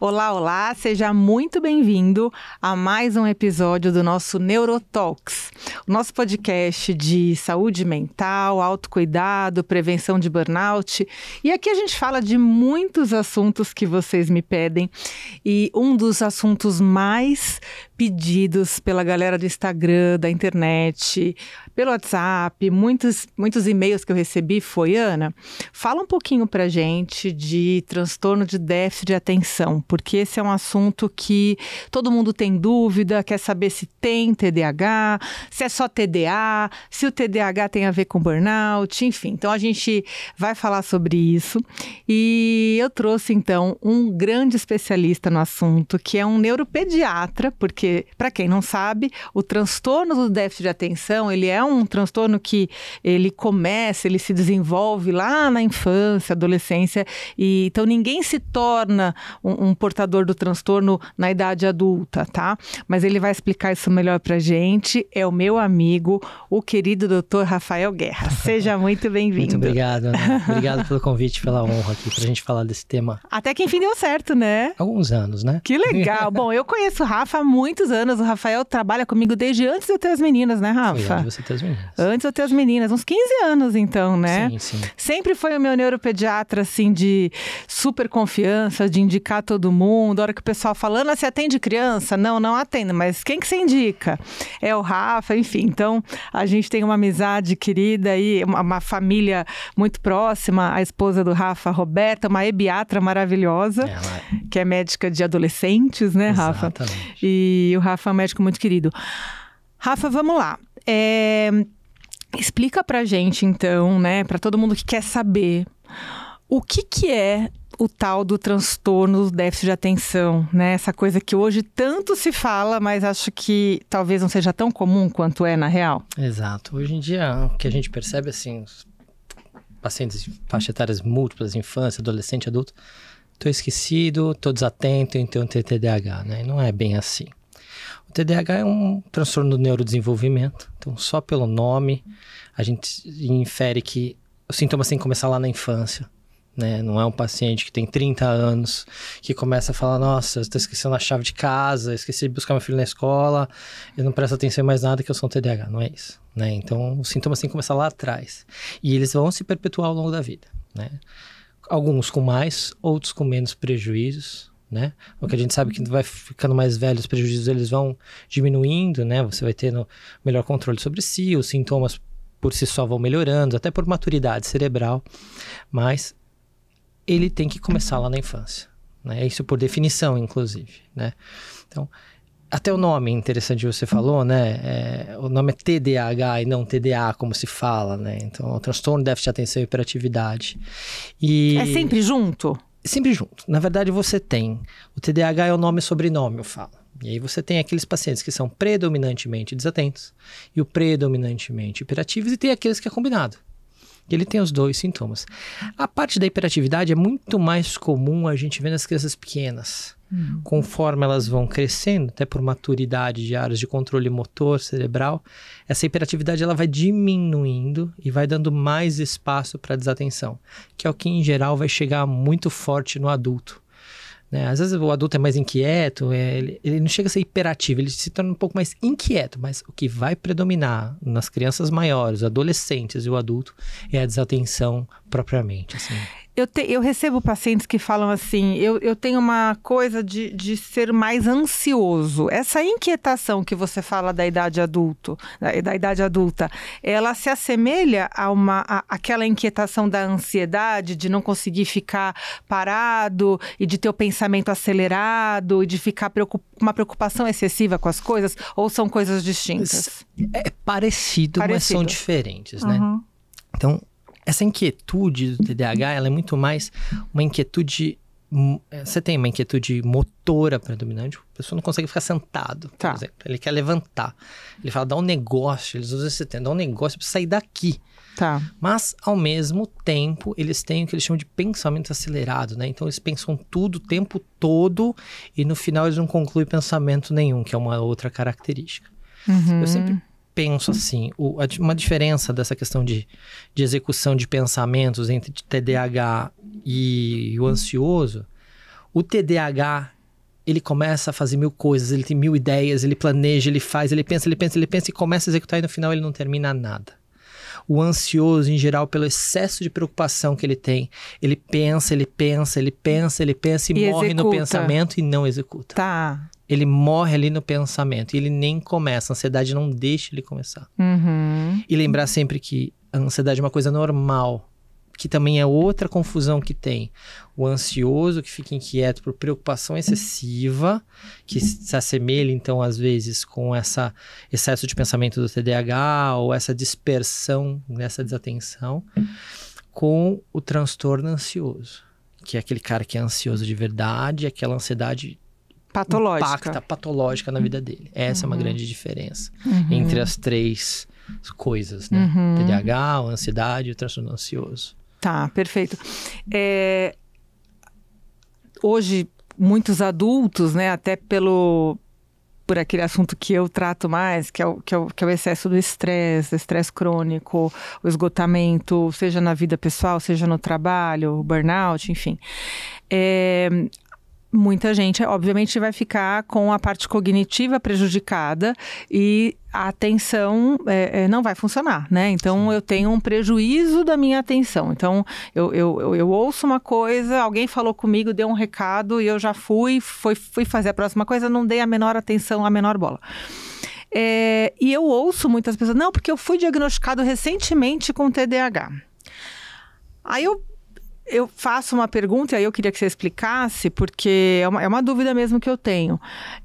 Olá, olá, seja muito bem-vindo a mais um episódio do nosso Neurotox, o nosso podcast de saúde mental, autocuidado, prevenção de burnout. E aqui a gente fala de muitos assuntos que vocês me pedem. E um dos assuntos mais pedidos pela galera do Instagram, da internet, pelo WhatsApp, muitos, muitos e-mails que eu recebi foi, Ana, fala um pouquinho pra gente de transtorno de déficit de atenção, porque esse é um assunto que todo mundo tem dúvida, quer saber se tem TDAH, se é só TDA, se o TDAH tem a ver com burnout, enfim. Então a gente vai falar sobre isso e eu trouxe então um grande especialista no assunto, que é um neuropediatra, porque porque para quem não sabe, o transtorno do déficit de atenção, ele é um transtorno que ele começa, ele se desenvolve lá na infância, adolescência, e então ninguém se torna um, um portador do transtorno na idade adulta, tá? Mas ele vai explicar isso melhor pra gente. É o meu amigo, o querido doutor Rafael Guerra. Seja muito bem-vindo. muito obrigado, Obrigado pelo convite, pela honra aqui pra gente falar desse tema. Até que enfim deu certo, né? Alguns anos, né? Que legal. Bom, eu conheço o Rafa há muito muitos anos. O Rafael trabalha comigo desde antes de eu ter as meninas, né, Rafa? Foi antes de você ter as meninas. Antes de eu ter as meninas, uns 15 anos então, né? Sim, sim. Sempre foi o meu neuropediatra, assim, de super confiança, de indicar todo mundo. A hora que o pessoal falando, ah, você atende criança? Não, não atendo, mas quem que você indica? É o Rafa, enfim. Então, a gente tem uma amizade querida e uma, uma família muito próxima. A esposa do Rafa, Roberta, uma ebiatra maravilhosa, Ela... É. que é médica de adolescentes, né, Rafa? Exatamente. E o Rafa é um médico muito querido. Rafa, vamos lá. É, explica pra gente, então, né, pra todo mundo que quer saber, o que que é o tal do transtorno do déficit de atenção, né? Essa coisa que hoje tanto se fala, mas acho que talvez não seja tão comum quanto é na real. Exato. Hoje em dia, o que a gente percebe, assim, pacientes de faixa etárias múltiplas, infância, adolescente, adulto, tô esquecido, tô desatento, então tenho TDAH, né? Não é bem assim. TDAH é um transtorno do neurodesenvolvimento. Então, só pelo nome, a gente infere que os sintomas têm que começar lá na infância. Né? Não é um paciente que tem 30 anos que começa a falar: Nossa, estou esquecendo a chave de casa, esqueci de buscar meu filho na escola, eu não presto atenção em mais nada que eu sou um TDAH. Não é isso. Né? Então, os sintomas têm que começar lá atrás. E eles vão se perpetuar ao longo da vida. Né? Alguns com mais, outros com menos prejuízos né? Porque a gente sabe que vai ficando mais velho, os prejuízos eles vão diminuindo, né? Você vai tendo melhor controle sobre si, os sintomas por si só vão melhorando, até por maturidade cerebral, mas ele tem que começar lá na infância, né? Isso por definição, inclusive, né? Então, até o nome é interessante que você falou, né? É, o nome é TDAH e não TDA, como se fala, né? Então, o é transtorno deve ter atenção e hiperatividade. E... É sempre junto? sempre junto. Na verdade, você tem. O TDAH é o nome e sobrenome, eu falo. E aí você tem aqueles pacientes que são predominantemente desatentos e o predominantemente hiperativos, e tem aqueles que é combinado. Ele tem os dois sintomas. A parte da hiperatividade é muito mais comum a gente ver nas crianças pequenas. Uhum. Conforme elas vão crescendo, até por maturidade de áreas de controle motor cerebral, essa hiperatividade ela vai diminuindo e vai dando mais espaço para desatenção, que é o que em geral vai chegar muito forte no adulto. Né? Às vezes o adulto é mais inquieto, é, ele, ele, não chega a ser hiperativo, ele se torna um pouco mais inquieto, mas o que vai predominar nas crianças maiores, adolescentes e o adulto é a desatenção propriamente. Assim. Eu, te, eu recebo pacientes que falam assim: eu, eu tenho uma coisa de, de ser mais ansioso. Essa inquietação que você fala da idade adulto, da, da idade adulta, ela se assemelha a uma a, aquela inquietação da ansiedade, de não conseguir ficar parado e de ter o pensamento acelerado e de ficar preocup, uma preocupação excessiva com as coisas, ou são coisas distintas? É parecido, é parecido. mas são diferentes, né? Uhum. Então, essa inquietude do TDAH, ela é muito mais uma inquietude hum, é, você tem uma inquietude motora predominante, a pessoa não consegue ficar sentado, tá. por exemplo. Ele quer levantar. Ele fala, dá um negócio, eles usam esse termo, dá um negócio para sair daqui. Tá. Mas, ao mesmo tempo, eles têm o que eles chamam de pensamento acelerado, né? Então, eles pensam tudo o tempo todo e, no final, eles não concluem pensamento nenhum, que é uma outra característica. Uhum. Eu sempre penso assim, o, a, uma diferença dessa questão de, de execução de pensamentos entre TDAH e, o ansioso, o TDAH ele começa a fazer mil coisas, ele tem mil ideias, ele planeja, ele faz, ele pensa, ele pensa, ele pensa e começa a executar e no final ele não termina nada. O ansioso, em geral, pelo excesso de preocupação que ele tem, ele pensa, ele pensa, ele pensa, ele pensa e, e morre executa. no pensamento e não executa. Tá ele morre ali no pensamento. Ele nem começa. A ansiedade não deixa ele começar. Uhum. E lembrar sempre que a ansiedade é uma coisa normal. Que também é outra confusão que tem. O ansioso que fica inquieto por preocupação excessiva, que se assemelha, então, às vezes, com essa excesso de pensamento do TDAH ou essa dispersão, nessa desatenção, com o transtorno ansioso, que é aquele cara que é ansioso de verdade, aquela ansiedade patológica. impacta patológica na vida dele. Essa uhum. é uma uhum. grande diferença uhum. entre as três coisas, né? Uhum. TDAH, ansiedade e o transtorno ansioso. Tá, perfeito. É... Hoje, muitos adultos, né, até pelo por aquele assunto que eu trato mais, que é o, que é o, que é o excesso do estresse, estresse crônico, o esgotamento, seja na vida pessoal, seja no trabalho, o burnout, enfim. É, muita gente, obviamente, vai ficar com a parte cognitiva prejudicada e a atenção é, é, não vai funcionar, né? Então Sim. eu tenho um prejuízo da minha atenção. Então eu, eu, eu, ouço uma coisa, alguém falou comigo, deu um recado e eu já fui, fui, fui fazer a próxima coisa, não dei a menor atenção, a menor bola. É, e eu ouço muitas pessoas, não, porque eu fui diagnosticado recentemente com TDAH. Aí eu eu faço uma pergunta e aí eu queria que você explicasse, porque é uma, é uma dúvida mesmo que eu tenho.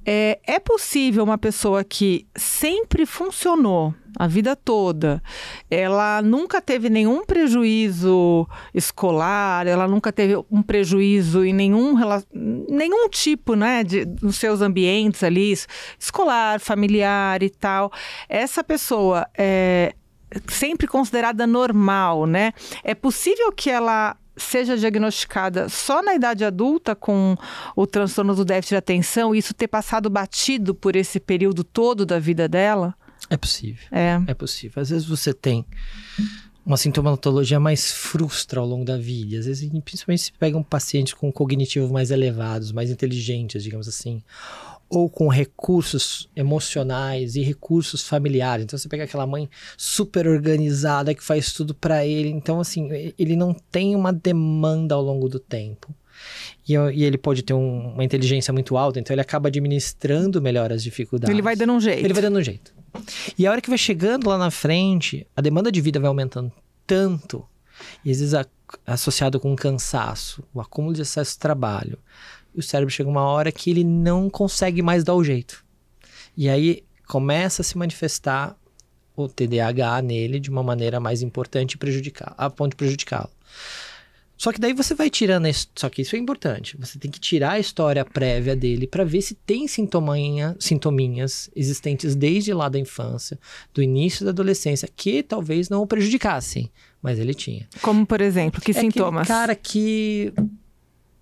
É, é possível uma pessoa que sempre funcionou a vida toda, ela nunca teve nenhum prejuízo escolar, ela nunca teve um prejuízo em nenhum, nenhum tipo, né, de, nos seus ambientes ali, escolar, familiar e tal. Essa pessoa é sempre considerada normal, né? É possível que ela seja diagnosticada só na idade adulta com o transtorno do déficit de atenção, isso ter passado batido por esse período todo da vida dela? É possível. É, é possível. Às vezes você tem uma sintomatologia mais frustra ao longo da vida. Às vezes, principalmente se pega um paciente com cognitivos mais elevados, mais inteligentes, digamos assim, ou com recursos emocionais e recursos familiares. Então você pega aquela mãe super organizada que faz tudo para ele. Então assim, ele não tem uma demanda ao longo do tempo. E, e ele pode ter um, uma inteligência muito alta, então ele acaba administrando melhor as dificuldades. Ele vai dando um jeito. Ele vai dando um jeito. E a hora que vai chegando lá na frente, a demanda de vida vai aumentando tanto, e às vezes a, associado com um cansaço, o um acúmulo de excesso de trabalho, o cérebro chega uma hora que ele não consegue mais dar o jeito. E aí começa a se manifestar o TDAH nele de uma maneira mais importante e prejudicar, a ponto de prejudicá-lo. Só que daí você vai tirando, só que isso é importante. Você tem que tirar a história prévia dele para ver se tem sintominha, sintominhas existentes desde lá da infância, do início da adolescência, que talvez não o prejudicassem, mas ele tinha. Como por exemplo, que é sintomas? Cara que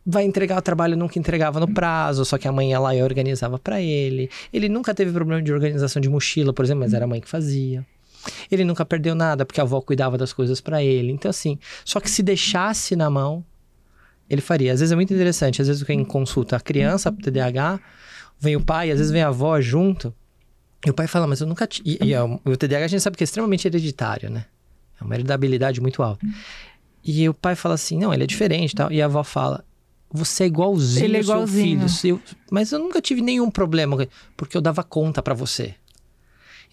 vai entregar o trabalho nunca entregava no prazo, só que a mãe ia lá e organizava para ele. Ele nunca teve problema de organização de mochila, por exemplo, mas era a mãe que fazia. Ele nunca perdeu nada porque a avó cuidava das coisas para ele. Então assim, só que se deixasse na mão, ele faria. Às vezes é muito interessante, às vezes quem consulta a criança pro TDAH, vem o pai, às vezes vem a avó junto. E o pai fala, mas eu nunca. T... E, e, é o TDAH a gente sabe que é extremamente hereditário, né? É uma heredabilidade muito alta. E o pai fala assim: não, ele é diferente tal. E a avó fala: você é igualzinho Ele é igualzinho. seu filho. mas eu nunca tive nenhum problema, porque eu dava conta para você.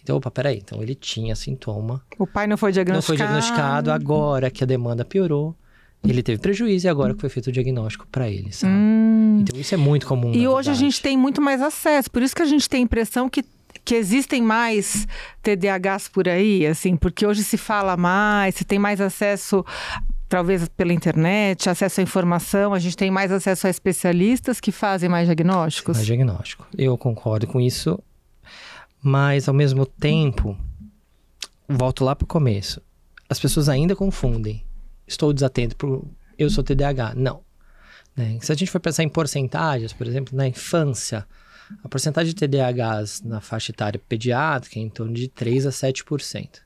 Então, opa, peraí. Então ele tinha sintoma. O pai não foi diagnosticado. Não foi diagnosticado. Agora que a demanda piorou, ele teve prejuízo e agora que foi feito o diagnóstico para ele, sabe? Hum. Então isso é muito comum. E hoje verdade. a gente tem muito mais acesso. Por isso que a gente tem a impressão que que existem mais TDAHs por aí, assim, porque hoje se fala mais, se tem mais acesso talvez pela internet, acesso à informação, a gente tem mais acesso a especialistas que fazem mais diagnósticos? Mais diagnóstico. Eu concordo com isso, mas ao mesmo tempo, volto lá para o começo. As pessoas ainda confundem. Estou desatento por eu sou TDAH. Não. Né? Se a gente for pensar em porcentagens, por exemplo, na infância, a porcentagem de TDAHs na faixa etária pediátrica é em torno de 3 a 7%.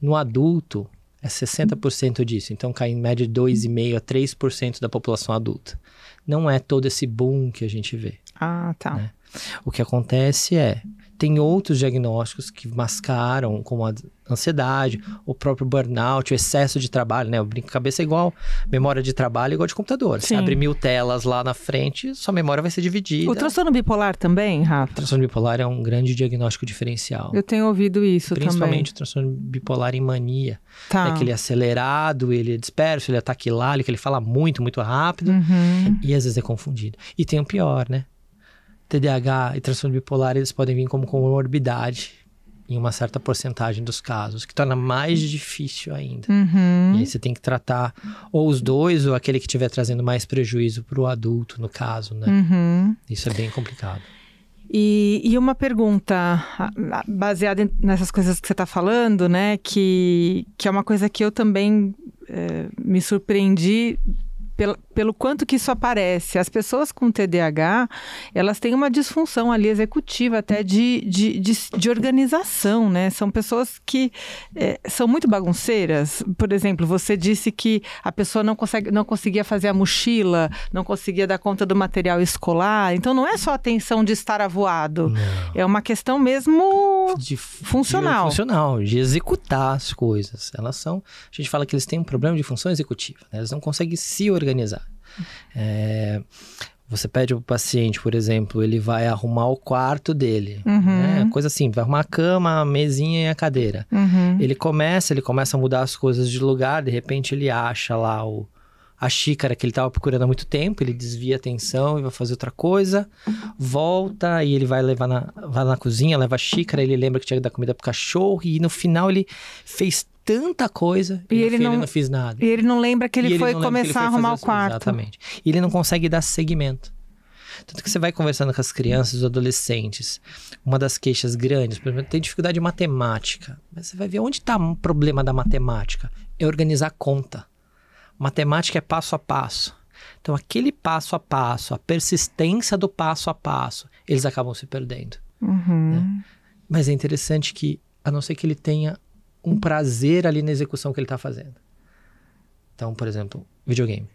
No adulto, é 60% disso. Então cai em média de 2,5% a 3% da população adulta. Não é todo esse boom que a gente vê. Ah, tá. Né? O que acontece é, tem outros diagnósticos que mascaram, como a ansiedade, o próprio burnout, o excesso de trabalho, né? O brinco cabeça é igual, memória de trabalho é igual de computador. Sim. Você abre mil telas lá na frente, sua memória vai ser dividida. O transtorno bipolar também, Rafa? O transtorno bipolar é um grande diagnóstico diferencial. Eu tenho ouvido isso Principalmente também. Principalmente o transtorno bipolar em mania. Tá. É que ele é acelerado, ele é disperso, ele é lá, ele fala muito, muito rápido. Uhum. E às vezes é confundido. E tem o pior, né? TDAH e transtorno bipolar, eles podem vir como comorbidade em uma certa porcentagem dos casos, que torna mais difícil ainda. Uhum. E aí você tem que tratar ou os dois, ou aquele que estiver trazendo mais prejuízo para o adulto, no caso, né? Uhum. Isso é bem complicado. E, e, uma pergunta baseada nessas coisas que você está falando, né? Que, que é uma coisa que eu também é, me surpreendi pelo, pelo quanto que isso aparece. As pessoas com TDAH, elas têm uma disfunção ali executiva até de, de, de, de organização, né? São pessoas que é, são muito bagunceiras. Por exemplo, você disse que a pessoa não, consegue, não conseguia fazer a mochila, não conseguia dar conta do material escolar. Então, não é só a tensão de estar avoado. Não. É uma questão mesmo de, funcional. De funcional, de executar as coisas. Elas são... A gente fala que eles têm um problema de função executiva. Né? Eles não conseguem se organizar organizar. É, você pede para o paciente, por exemplo, ele vai arrumar o quarto dele. Uhum. Né? Coisa assim, vai arrumar a cama, a mesinha e a cadeira. Uhum. Ele começa, ele começa a mudar as coisas de lugar, de repente ele acha lá o, a xícara que ele estava procurando há muito tempo, ele desvia a atenção e vai fazer outra coisa, volta e ele vai levar na, vai na cozinha, leva a xícara, ele lembra que tinha que dar comida pro cachorro e no final ele fez tanta coisa e, e ele não, não fez nada. E ele não lembra que ele, foi começar ele foi a arrumar o quarto. Exatamente. E ele não consegue dar segmento. Tanto que você vai conversando com as crianças, os adolescentes. Uma das queixas grandes, por exemplo, tem dificuldade de matemática. Mas você vai ver onde está o problema da matemática. É organizar a conta. Matemática é passo a passo. Então, aquele passo a passo, a persistência do passo a passo, eles acabam se perdendo. Uhum. Né? Mas é interessante que, a não ser que ele tenha um prazer ali na execução que ele está fazendo. Então, por exemplo, videogame.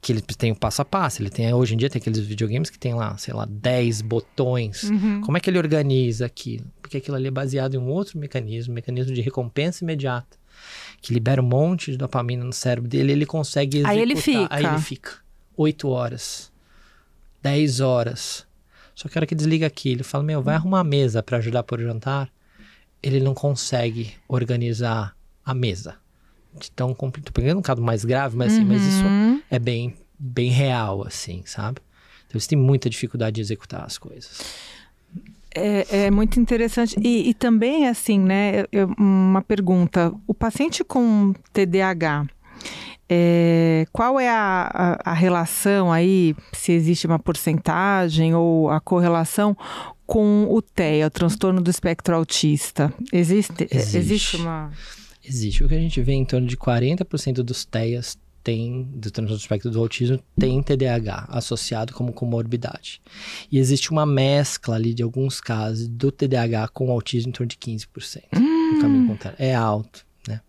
Que ele tem o passo a passo, ele tem, hoje em dia tem aqueles videogames que tem lá, sei lá, 10 botões. Uhum. Como é que ele organiza aquilo? Porque aquilo ali é baseado em um outro mecanismo, mecanismo de recompensa imediata que libera um monte de dopamina no cérebro dele, ele consegue executar. Aí ele fica. Aí ele fica. horas. dez horas. Só que a hora que desliga aquilo, fala, meu, vai hum. arrumar a mesa para ajudar por jantar. Ele não consegue organizar a mesa. Então, tô pegando um caso mais grave, mas, assim, uhum. mas isso uhum. é bem, bem real, assim, sabe? Então, eles têm muita dificuldade de executar as coisas. É, é, muito interessante. E, e também, assim, né, eu, uma pergunta. O paciente com TDAH, é, qual é a, a, a, relação aí, se existe uma porcentagem ou a correlação com o TEA, o transtorno do espectro autista? Existe, existe. existe uma... Existe. O que a gente vê em torno de 40% dos TEAs tem, do transtorno do espectro do autismo, tem TDAH associado como comorbidade. E existe uma mescla ali de alguns casos do TDAH com o autismo em torno de 15%. Hum. No caminho contrário. É alto, né?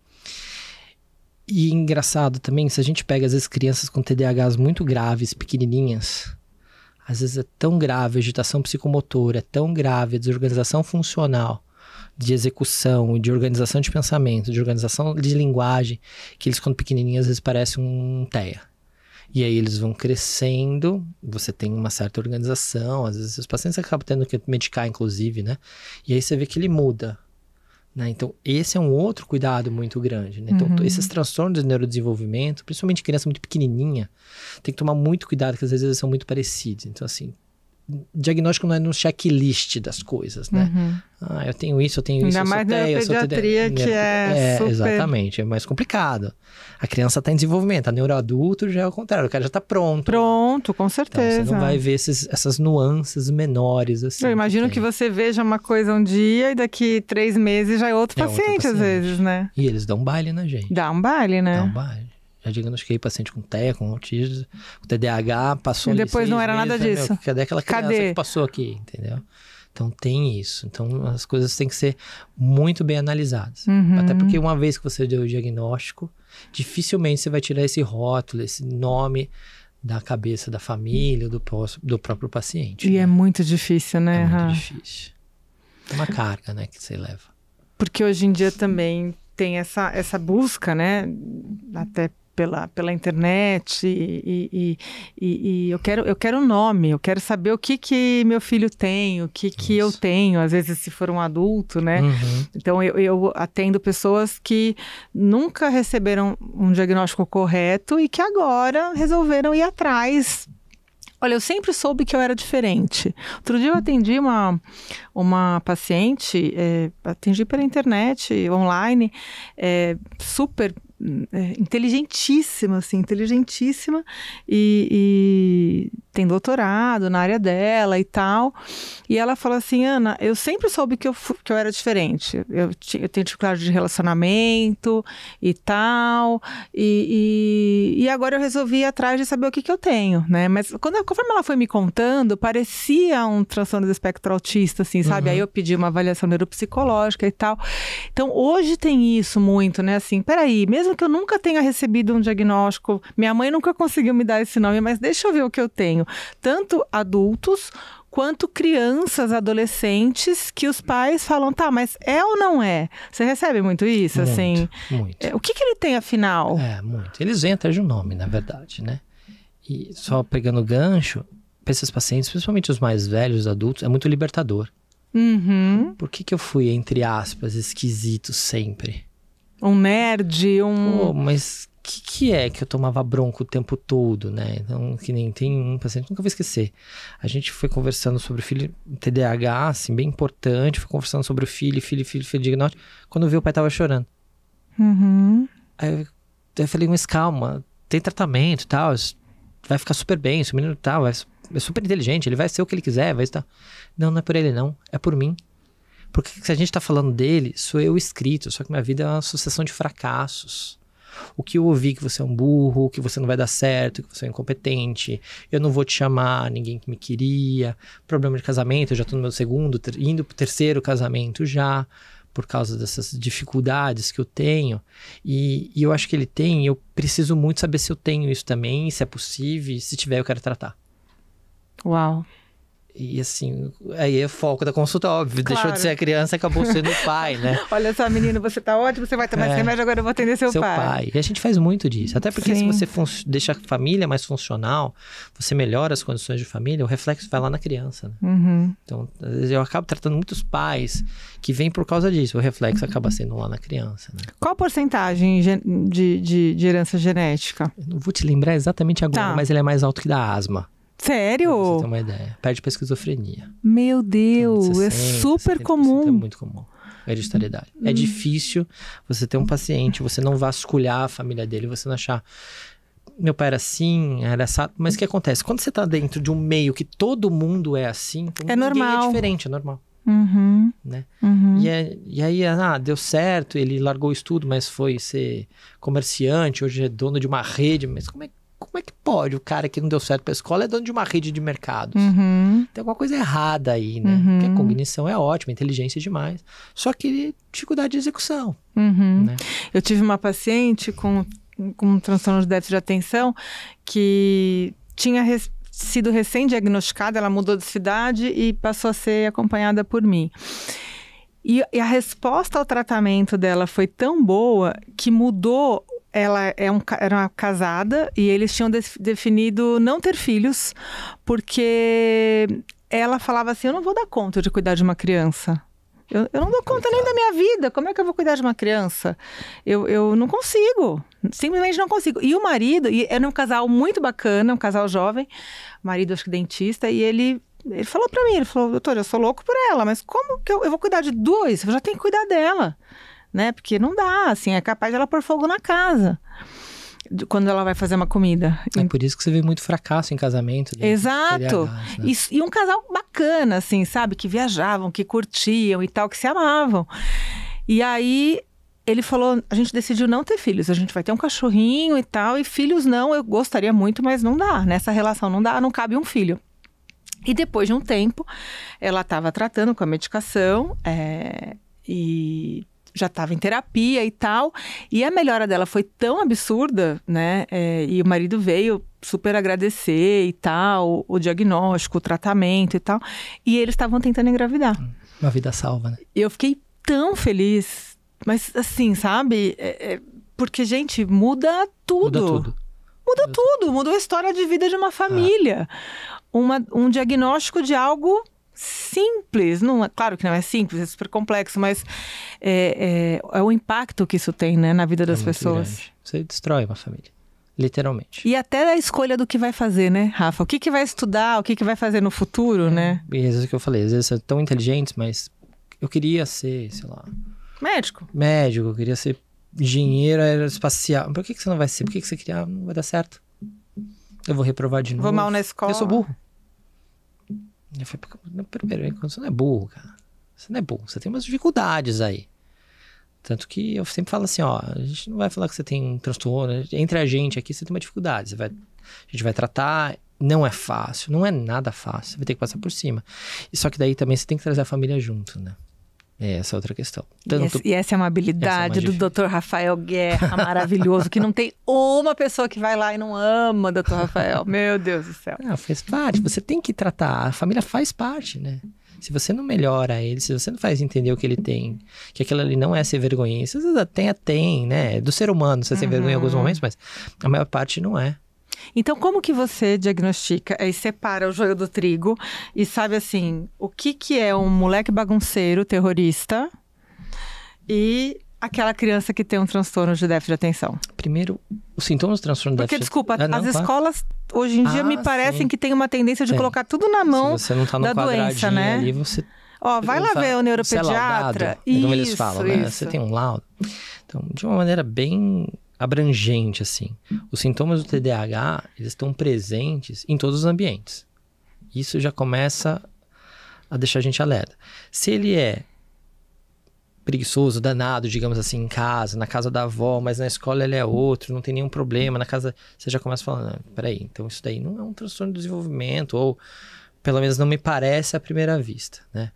E engraçado também, se a gente pega às vezes crianças com TDAHs muito graves, pequenininhas, às vezes é tão grave a agitação psicomotora, é tão grave a desorganização funcional, de execução, de organização de pensamento, de organização de linguagem, que eles, quando pequenininhos, às vezes parecem um TEA. E aí eles vão crescendo, você tem uma certa organização, às vezes os pacientes acabam tendo que medicar, inclusive, né? E aí você vê que ele muda. Né? Então, esse é um outro cuidado muito grande. Né? Então, uhum. esses transtornos de neurodesenvolvimento, principalmente criança muito pequenininha, tem que tomar muito cuidado, que às vezes eles são muito parecidos. Então, assim, diagnóstico não é no checklist das coisas, né? Uhum. Ah, eu tenho isso, eu tenho Ainda isso, eu sou mais TEA, eu sou pediatria que é, é super... exatamente, é mais complicado. A criança está em desenvolvimento, a neuroadulto já é o contrário, o cara já está pronto. Pronto, com certeza. Então, você não vai ver esses, essas nuances menores assim. Eu imagino que, que, você veja uma coisa um dia e daqui três meses já é outro, é paciente, outro paciente, às vezes, né? E eles dão um baile na gente. Dá um baile, né? Dá um baile já diagnostiquei paciente com TEA, com autismo, com TDAH, passou E depois não era meses, nada né, disso. Meu, cadê aquela criança que passou aqui, entendeu? Então tem isso. Então as coisas têm que ser muito bem analisadas. Uhum. Até porque uma vez que você deu o diagnóstico, dificilmente você vai tirar esse rótulo, esse nome da cabeça da família, do, do próprio paciente. E né? é muito difícil, né? É muito difícil. É uma carga, né, que você leva. Porque hoje em dia também tem essa, essa busca, né? Até pela, pela internet e, e, e, e, eu quero eu quero um nome, eu quero saber o que que meu filho tem, o que que Isso. eu tenho, às vezes se for um adulto, né? Uhum. Então eu, eu atendo pessoas que nunca receberam um diagnóstico correto e que agora resolveram ir atrás Olha, eu sempre soube que eu era diferente. Outro dia eu atendi uma, uma paciente, é, atendi pela internet, online, é, super é, inteligentíssima, assim, inteligentíssima, e, e, tem doutorado na área dela e tal. E ela falou assim: Ana, eu sempre soube que eu, que eu era diferente. Eu, eu tenho dificuldade de relacionamento e tal, e, e, e, agora eu resolvi ir atrás de saber o que, que eu tenho, né? Mas quando, conforme ela foi me contando, parecia um transtorno do espectro autista, assim, sabe? Uhum. Aí eu pedi uma avaliação neuropsicológica e tal. Então, hoje tem isso muito, né? Assim, peraí, mesmo mesmo que eu nunca tenha recebido um diagnóstico, minha mãe nunca conseguiu me dar esse nome, mas deixa eu ver o que eu tenho. Tanto adultos quanto crianças, adolescentes, que os pais falam, tá, mas é ou não é? Você recebe muito isso, muito, assim? Muito. É, o que, que ele tem, afinal? É, muito. Eles vêm atrás de um nome, na verdade, né? E só pegando o gancho, para esses pacientes, principalmente os mais velhos, os adultos, é muito libertador. Uhum. Por que, que eu fui, entre aspas, esquisito sempre? Um nerd, um. Pô, mas o que, que é que eu tomava bronco o tempo todo, né? Então, que nem tem um paciente, nunca vou esquecer. A gente foi conversando sobre o filho, TDAH, assim, bem importante, foi conversando sobre o filho, filho, filho, filho, diagnóstico. Quando eu vi, o pai tava chorando. Uhum. Aí eu, falei, mas calma, tem tratamento e tal, vai ficar super bem, esse menino tal, tá, vai, é super inteligente, ele vai ser o que ele quiser, vai estar. Não, não é por ele, não, é por mim. Porque se a gente está falando dele, sou eu escrito, só que minha vida é uma sucessão de fracassos. O que eu ouvi que você é um burro, que você não vai dar certo, que você é incompetente, eu não vou te chamar, ninguém que me queria, problema de casamento, eu já estou no meu segundo, ter, indo o terceiro casamento já, por causa dessas dificuldades que eu tenho. E, e eu acho que ele tem, eu preciso muito saber se eu tenho isso também, se é possível, se tiver eu quero tratar. Uau. E assim, aí é foco da consulta, óbvio. Claro. Deixou de ser a criança, acabou sendo o pai, né? Olha só, menino, você tá ótimo, você vai tomar é, esse remédio, agora eu vou atender seu, seu pai. pai. E a gente faz muito disso. Até porque Sim. se você deixa a família mais funcional, você melhora as condições de família, o reflexo vai lá na criança. Né? Uhum. Então, às vezes eu acabo tratando muitos pais que vêm por causa disso. O reflexo uhum. acaba sendo lá na criança. Né? Qual a porcentagem de, de, de herança genética? Eu não vou te lembrar exatamente agora, tá. mas ele é mais alto que da asma. Sério? Pra você ter uma ideia. Perde pra esquizofrenia. Meu Deus, então, 60, é super é comum. É muito comum. Hereditariedade. É hum. É difícil você ter um paciente, você não vasculhar a família dele, você não achar meu pai era assim, era assim. Mas o que acontece? Quando você tá dentro de um meio que todo mundo é assim, é, é normal. é diferente, é normal. Uhum. Né? Uhum. E, é, e, aí, ah, deu certo, ele largou o estudo, mas foi ser comerciante, hoje é dono de uma rede. Mas como é que como é que pode o cara que não deu certo para a escola é dono de uma rede de mercados? Uhum. Tem alguma coisa errada aí, né? Uhum. Porque a cognição é ótima, inteligência é demais. Só que dificuldade de execução. Uhum. Né? Eu tive uma paciente com, com um transtorno de déficit de atenção que tinha res, sido recém-diagnosticada, ela mudou de cidade e passou a ser acompanhada por mim. E, e a resposta ao tratamento dela foi tão boa que mudou ela é um, era uma casada e eles tinham definido não ter filhos, porque ela falava assim: eu não vou dar conta de cuidar de uma criança. Eu, eu não dou conta nem da minha vida. Como é que eu vou cuidar de uma criança? Eu, eu não consigo. Simplesmente não consigo. E o marido, e era um casal muito bacana, um casal jovem, marido, acho que dentista, e ele ele falou para mim, ele falou, doutor, eu sou louco por ela, mas como que eu, eu vou cuidar de dois? Eu já tenho que cuidar dela né? Porque não dá, assim, é capaz ela pôr fogo na casa quando ela vai fazer uma comida. É por isso que você vê muito fracasso em casamento. Né? Exato. né? e, e, um casal bacana, assim, sabe? Que viajavam, que curtiam e tal, que se amavam. E aí ele falou: a gente decidiu não ter filhos, a gente vai ter um cachorrinho e tal, e filhos não, eu gostaria muito, mas não dá. Nessa né? relação não dá, não cabe um filho. E depois de um tempo, ela estava tratando com a medicação, é, já estava em terapia e tal. E a melhora dela foi tão absurda, né? É, e o marido veio super agradecer e tal, o diagnóstico, o tratamento e tal. E eles estavam tentando engravidar. Uma vida salva, né? Eu fiquei tão feliz, mas assim, sabe? É, é, porque, gente, muda tudo. Muda tudo. Muda tudo, mudou a história de vida de uma é. família. Ah. Uma, um diagnóstico de algo simples, não, é, claro que não é simples, é super complexo, mas é, é, é o impacto que isso tem né, na vida das é pessoas. Grande. Você destrói uma família. Literalmente. E até a escolha do que vai fazer, né, Rafa? O que, que vai estudar, o que, que vai fazer no futuro, é, né? E às vezes que eu falei, às vezes são tão inteligentes, mas eu queria ser, sei lá. Médico. Médico, eu queria ser engenheiro aeroespacial. Por que, que você não vai ser? Por que, que você queria? Ah, não vai dar certo. Eu vou reprovar de novo. Vou mal na escola. Eu sou burro. Eu falei, primeiro, você não é burro, cara. Você não é burro, você tem umas dificuldades aí. Tanto que eu sempre falo assim, ó, a gente não vai falar que você tem um transtorno, entre a gente aqui você tem uma dificuldade, você vai, a gente vai tratar, não é fácil, não é nada fácil, vai ter que passar por cima. E só que daí também você tem que trazer a família junto, né? É essa é outra questão. Tanto... E, essa, e essa é uma habilidade é uma do Dr. Rafael Guerra, maravilhoso, que não tem uma pessoa que vai lá e não ama Dr. Rafael. Meu Deus do céu. Não, faz parte. Você tem que tratar. A família faz parte, né? Se você não melhora ele, se você não faz entender o que ele tem, que aquilo ali não é ser vergonha, às você até tem, né? É do ser humano, você uhum. sem vergonha em alguns uhum. momentos, mas a maior parte não é. Então, como que você diagnostica e separa o joio do trigo e sabe assim, o que que é um moleque bagunceiro terrorista e aquela criança que tem um transtorno de déficit de atenção? Primeiro, os sintomas do transtorno de Porque, déficit... Porque, desculpa, ah, não, as tá. escolas hoje em dia ah, me parecem sim. que tem uma tendência de colocar tudo na mão Se você não tá no da doença, né? Ali, você... Ó, vai lá ver o neuropediatra. e é laudado, isso, como eles falam, né? Isso. Você tem um laudo. Então, de uma maneira bem abrangente, assim. Os sintomas do TDAH, eles estão presentes em todos os ambientes. Isso já começa a deixar a gente alerta. Se ele é preguiçoso, danado, digamos assim, em casa, na casa da avó, mas na escola ele é outro, não tem nenhum problema, na casa você já começa falando, ah, peraí, então isso daí não é um transtorno de desenvolvimento, ou pelo menos não me parece à primeira vista, né?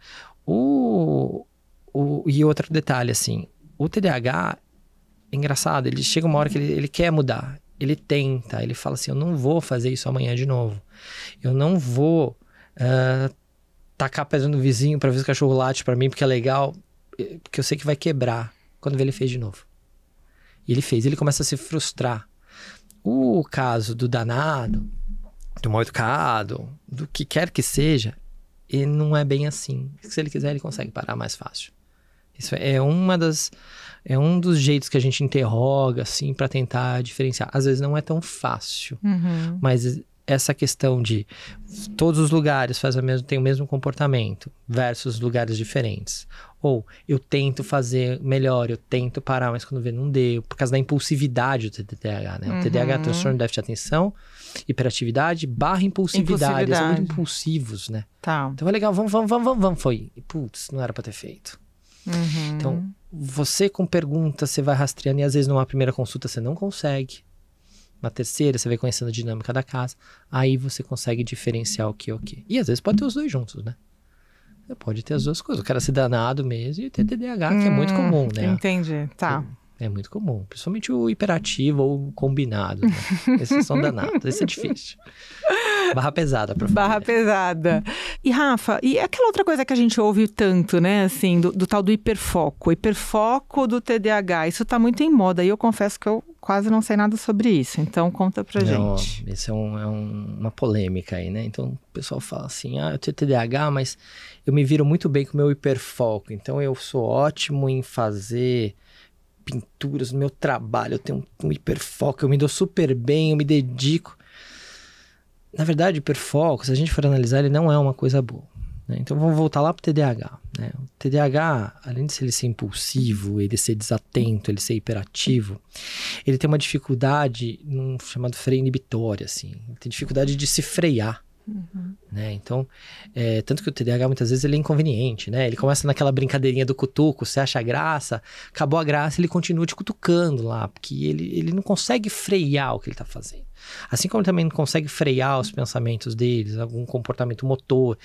O, o, e outro detalhe, assim, o TDAH, engraçado, ele chega uma hora que ele, ele quer mudar. Ele tenta, tá? ele fala assim: eu não vou fazer isso amanhã de novo. Eu não vou uh, tacar pedra no vizinho para ver se o cachorro late para mim, porque é legal, eh, porque eu sei que vai quebrar. Quando vê, ele fez de novo. E ele fez, ele começa a se frustrar. O caso do danado, do mal educado, do que quer que seja, ele não é bem assim. Se ele quiser, ele consegue parar mais fácil. Isso é uma das é um dos jeitos que a gente interroga, assim, para tentar diferenciar. Às vezes não é tão fácil, uhum. mas essa questão de todos os lugares fazem mesmo, têm o mesmo comportamento versus lugares diferentes. Ou eu tento fazer melhor, eu tento parar, mas quando vê não deu, por causa da impulsividade do TDAH, né? É uhum. O TDAH é transtorno de déficit de atenção, hiperatividade barra impulsividade. impulsividade. São muito impulsivos, né? Tá. Então é legal, vamos, vamos, vamos, vamos, foi. E, putz, não era pra ter feito. Uhum. Então, você com perguntas, você vai rastreando e às vezes numa primeira consulta você não consegue. Na terceira, você vai conhecendo a dinâmica da casa. Aí você consegue diferenciar o que é o que. E às vezes pode ter os dois juntos, né? Você pode ter as duas coisas. O cara ser danado mesmo e ter DDH, hum, que é muito hum, comum, né? Entendi, tá. É muito comum, principalmente o hiperativo ou combinado. Né? Esses é são danados, esse é difícil. Barra pesada, professor. Barra pesada. E Rafa, e aquela outra coisa que a gente ouve tanto, né, assim, do, do tal do hiperfoco, hiperfoco do TDAH, isso tá muito em moda e eu confesso que eu quase não sei nada sobre isso, então conta pra não, gente. Isso é, um, é um, uma polêmica aí, né? Então o pessoal fala assim, ah, eu tenho TDAH, mas eu me viro muito bem com o meu hiperfoco, então eu sou ótimo em fazer pinturas, no meu trabalho, eu tenho um, um hiperfoco, eu me dou super bem, eu me dedico. Na verdade, hiperfoco, se a gente for analisar, ele não é uma coisa boa. Né? Então vamos voltar lá para o TDAH. Né? O TDAH, além de ele ser impulsivo, ele ser desatento, ele ser hiperativo, ele tem uma dificuldade num chamado freio inibitório, assim. Ele tem dificuldade de se frear. Uhum. Né? Então, é, tanto que o TDAH muitas vezes ele é inconveniente, né? Ele começa naquela brincadeirinha do cutuco, você acha graça, acabou a graça, ele continua te cutucando lá, porque ele, ele não consegue frear o que ele está fazendo. Assim como ele também não consegue frear os pensamentos deles, algum comportamento motor,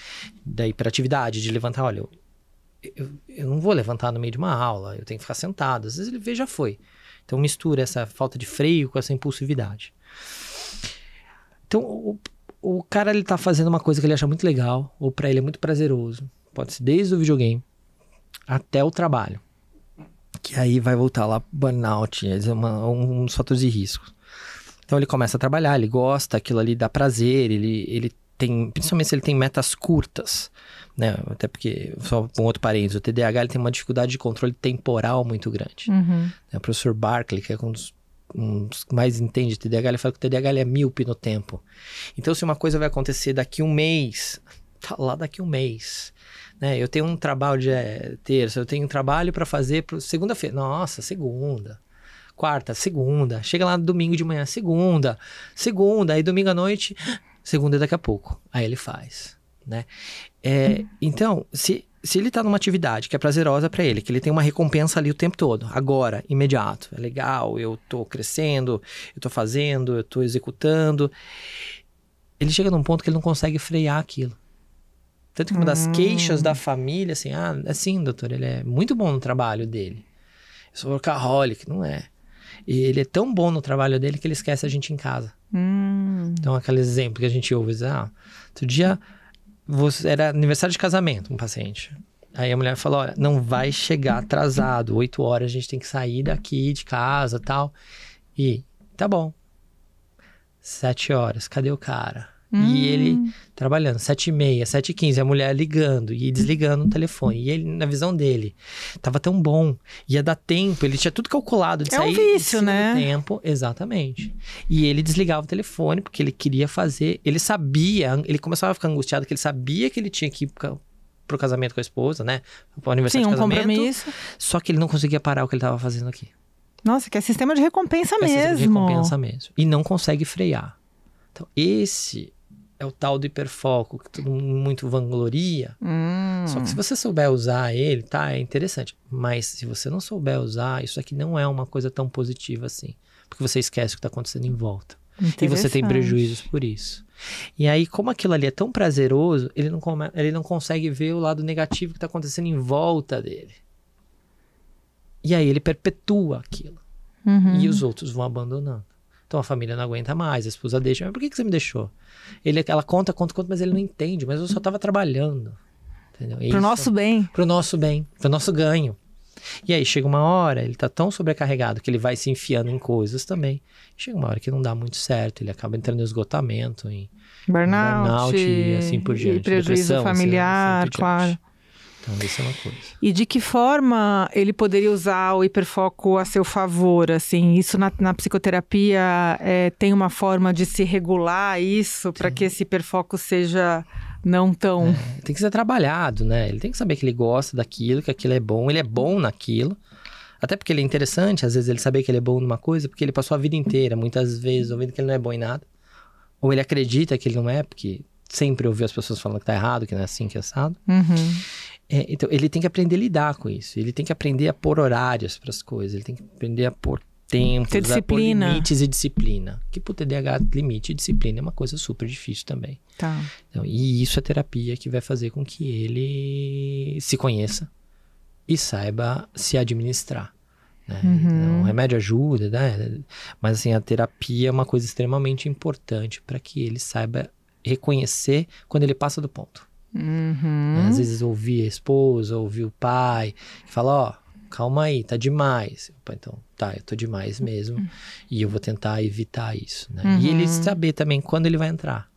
da hiperatividade, de levantar, olha, eu, eu, eu não vou levantar no meio de uma aula, eu tenho que ficar sentado. Às vezes ele vê, já foi. Então mistura essa falta de freio com essa impulsividade. Então, o cara ele tá fazendo uma coisa que ele acha muito legal, ou para ele é muito prazeroso. Pode ser desde o videogame até o trabalho. Que aí vai voltar lá burnout, é uma, um dos fatores de risco. Então ele começa a trabalhar, ele gosta, aquilo ali dá prazer, ele, ele tem, principalmente se ele tem metas curtas, né? Até porque, só um outro parênteses, o TDAH ele tem uma dificuldade de controle temporal muito grande. Uhum. Né? O professor barclay que é um dos um, mais entende de TDAH, ele fala que o TDAH é míope no tempo. Então, se uma coisa vai acontecer daqui um mês, tá lá daqui um mês. Né? Eu tenho um trabalho de é terça, eu tenho um trabalho para fazer para segunda-feira. Nossa, segunda. Quarta, segunda. Chega lá domingo de manhã, segunda. Segunda, aí domingo à noite, segunda é daqui a pouco. Aí ele faz, né? É, uhum. então, se se ele está numa atividade que é prazerosa para ele, que ele tem uma recompensa ali o tempo todo, agora, imediato, é legal, eu estou crescendo, eu estou fazendo, eu estou executando, ele chega num ponto que ele não consegue frear aquilo. Tanto que uma hum. das queixas da família, assim, ah, é assim, doutor, ele é muito bom no trabalho dele. Eu sou workaholic, não é. E ele é tão bom no trabalho dele que ele esquece a gente em casa. Hum. Então, aquele exemplo que a gente ouve, ah, outro dia você, era aniversário de casamento, um paciente. Aí a mulher falou: olha, não vai chegar atrasado, oito horas a gente tem que sair daqui de casa tal. E tá bom. sete horas, cadê o cara? Hum. E ele hum. trabalhando, 7h30, 7h15, a mulher ligando e desligando o hum. telefone. E ele, na visão dele, tava tão bom, ia dar tempo, ele tinha tudo calculado de é sair um vício, né? tempo, exatamente. E ele desligava o telefone porque ele queria fazer, ele sabia, ele começava a ficar angustiado que ele sabia que ele tinha que ir pro casamento com a esposa, né? Pro aniversário Sim, um compromisso. Só que ele não conseguia parar o que ele tava fazendo aqui. Nossa, que é sistema de recompensa é mesmo. Sistema de recompensa mesmo. E não consegue frear. Então, esse é o tal do hiperfoco que todo mundo muito vangloria. Hum. Só que se você souber usar ele, tá, é interessante. Mas se você não souber usar, isso aqui não é uma coisa tão positiva assim, porque você esquece o que está acontecendo em volta. E você tem prejuízos por isso. E aí, como aquilo ali é tão prazeroso, ele não, come, ele não consegue ver o lado negativo que está acontecendo em volta dele. E aí ele perpetua aquilo. Uhum. E os outros vão abandonando. Então a família não aguenta mais, a esposa deixa. Mas por que, que você me deixou? Ele, ela conta, conta, conta, mas ele não entende. Mas eu só estava trabalhando. Entendeu? Pro Isso, nosso bem. Pro nosso bem, pro nosso ganho. E aí chega uma hora, ele tá tão sobrecarregado que ele vai se enfiando em coisas também. Chega uma hora que não dá muito certo, ele acaba entrando em esgotamento, em burnout, burnout e assim por diante. E prejuízo familiar, assim, assim por claro. Então, isso é uma coisa. E de que forma ele poderia usar o hiperfoco a seu favor? Assim, isso na, na psicoterapia é, tem uma forma de se regular isso para que esse hiperfoco seja não tão. É, tem que ser trabalhado, né? Ele tem que saber que ele gosta daquilo, que aquilo é bom, ele é bom naquilo. Até porque ele é interessante, às vezes, ele saber que ele é bom numa coisa, porque ele passou a vida inteira, muitas vezes, ouvindo que ele não é bom em nada. Ou ele acredita que ele não é, porque sempre ouviu as pessoas falando que tá errado, que não é assim, que é assado. Uhum. É, então, ele tem que aprender a lidar com isso. Ele tem que aprender a pôr horários para as coisas. Ele tem que aprender a pôr tempos, a pôr limites e disciplina. Que pro TDAH, limite e disciplina é uma coisa super difícil também. Tá. Então, e isso é terapia que vai fazer com que ele se conheça e saiba se administrar. Né? Uhum. Então, o remédio ajuda, né? mas assim, a terapia é uma coisa extremamente importante para que ele saiba reconhecer quando ele passa do ponto. Uhum. Às vezes ouvir a esposa, ouvir o pai, e falar, ó, oh, calma aí, tá demais. Opa, então, tá, eu tô demais mesmo. Uhum. E eu vou tentar evitar isso. Né? Uhum. E ele uhum. saber também quando ele vai entrar.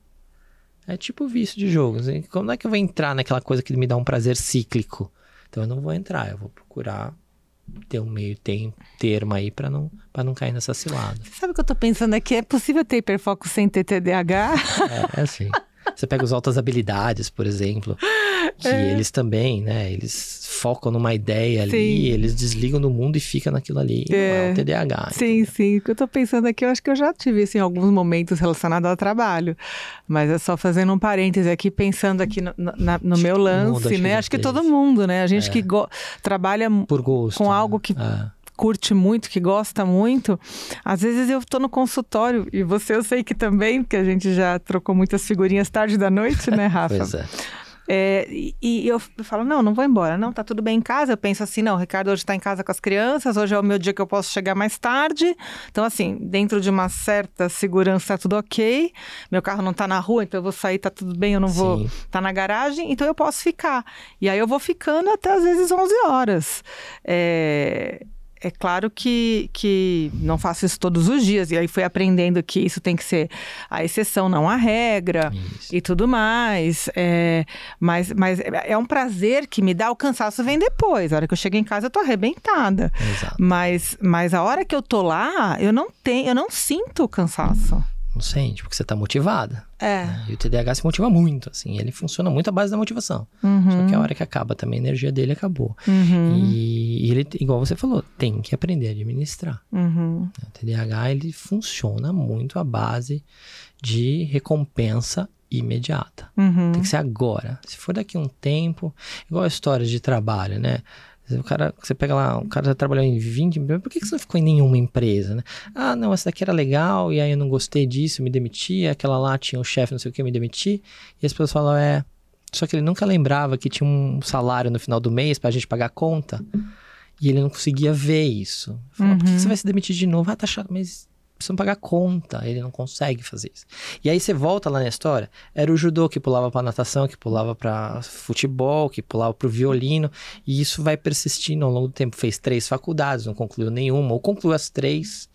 É tipo vício de jogos. Assim, Como é que eu vou entrar naquela coisa que me dá um prazer cíclico? Então eu não vou entrar, eu vou procurar ter um meio tempo, termo aí para não para não cair nessa cilada. sabe o que eu tô pensando aqui? É possível ter hiperfoco sem ter TDAH? É, é assim. Você pega os altas habilidades, por exemplo, que é. eles também, né? Eles focam numa ideia sim. ali, eles desligam do mundo e fica naquilo ali. É, é o TDAH. Sim, entendeu? sim. O que eu tô pensando aqui, eu acho que eu já tive, assim, alguns momentos relacionados ao trabalho. Mas é só fazendo um parêntese aqui, pensando aqui no, na, no meu lance, mundo, acho né? Que acho que todo né? mundo, né? A gente é. que trabalha Por gosto, com né? algo que... É curte muito, que gosta muito. Às vezes eu estou no consultório e você eu sei que também, porque a gente já trocou muitas figurinhas tarde da noite, né, Rafa? pois é. É, e, e, eu falo, não, não vou embora, não, tá tudo bem em casa. Eu penso assim, não, o Ricardo hoje tá em casa com as crianças, hoje é o meu dia que eu posso chegar mais tarde. Então, assim, dentro de uma certa segurança, tá tudo ok. Meu carro não tá na rua, então eu vou sair, tá tudo bem, eu não Sim. vou tá na garagem, então eu posso ficar. E aí eu vou ficando até às vezes 11 horas. É, é claro que, que não faço isso todos os dias, e aí fui aprendendo que isso tem que ser a exceção, não a regra isso. e tudo mais. É, mas, mas é um prazer que me dá, o cansaço vem depois. A hora que eu chego em casa, eu tô arrebentada. Exato. Mas, mas a hora que eu tô lá, eu não tenho, eu não sinto cansaço. Não sente, porque você tá motivada. É. Né? E o TDAH se motiva muito, assim. Ele funciona muito à base da motivação. Uhum. Só que uhum. a hora que acaba também, a energia dele acabou. Uhum. E, e ele, igual você falou, tem que aprender a administrar. Uhum. O TDAH, ele funciona muito à base de recompensa imediata. Uhum. Tem que ser agora. Se for daqui a um tempo... Igual a história de trabalho, né? O cara, você pega lá, o cara já trabalhou em 20 empresas, por que, que você não ficou em nenhuma empresa, né? Ah, não, essa daqui era legal, e aí eu não gostei disso, me demiti, aquela lá tinha um chefe, não sei o que, me demiti. E as pessoas falam, é. Só que ele nunca lembrava que tinha um salário no final do mês pra gente pagar a conta. E ele não conseguia ver isso. uhum. por que você uhum. vai se demitir de novo? Ah, tá chato, mas precisam pagar conta, ele não consegue fazer isso. E aí você volta lá na história, era o judô que pulava para natação, que pulava para futebol, que pulava para o violino, e isso vai persistindo ao longo do tempo. Fez três faculdades, não concluiu nenhuma, ou concluiu as três.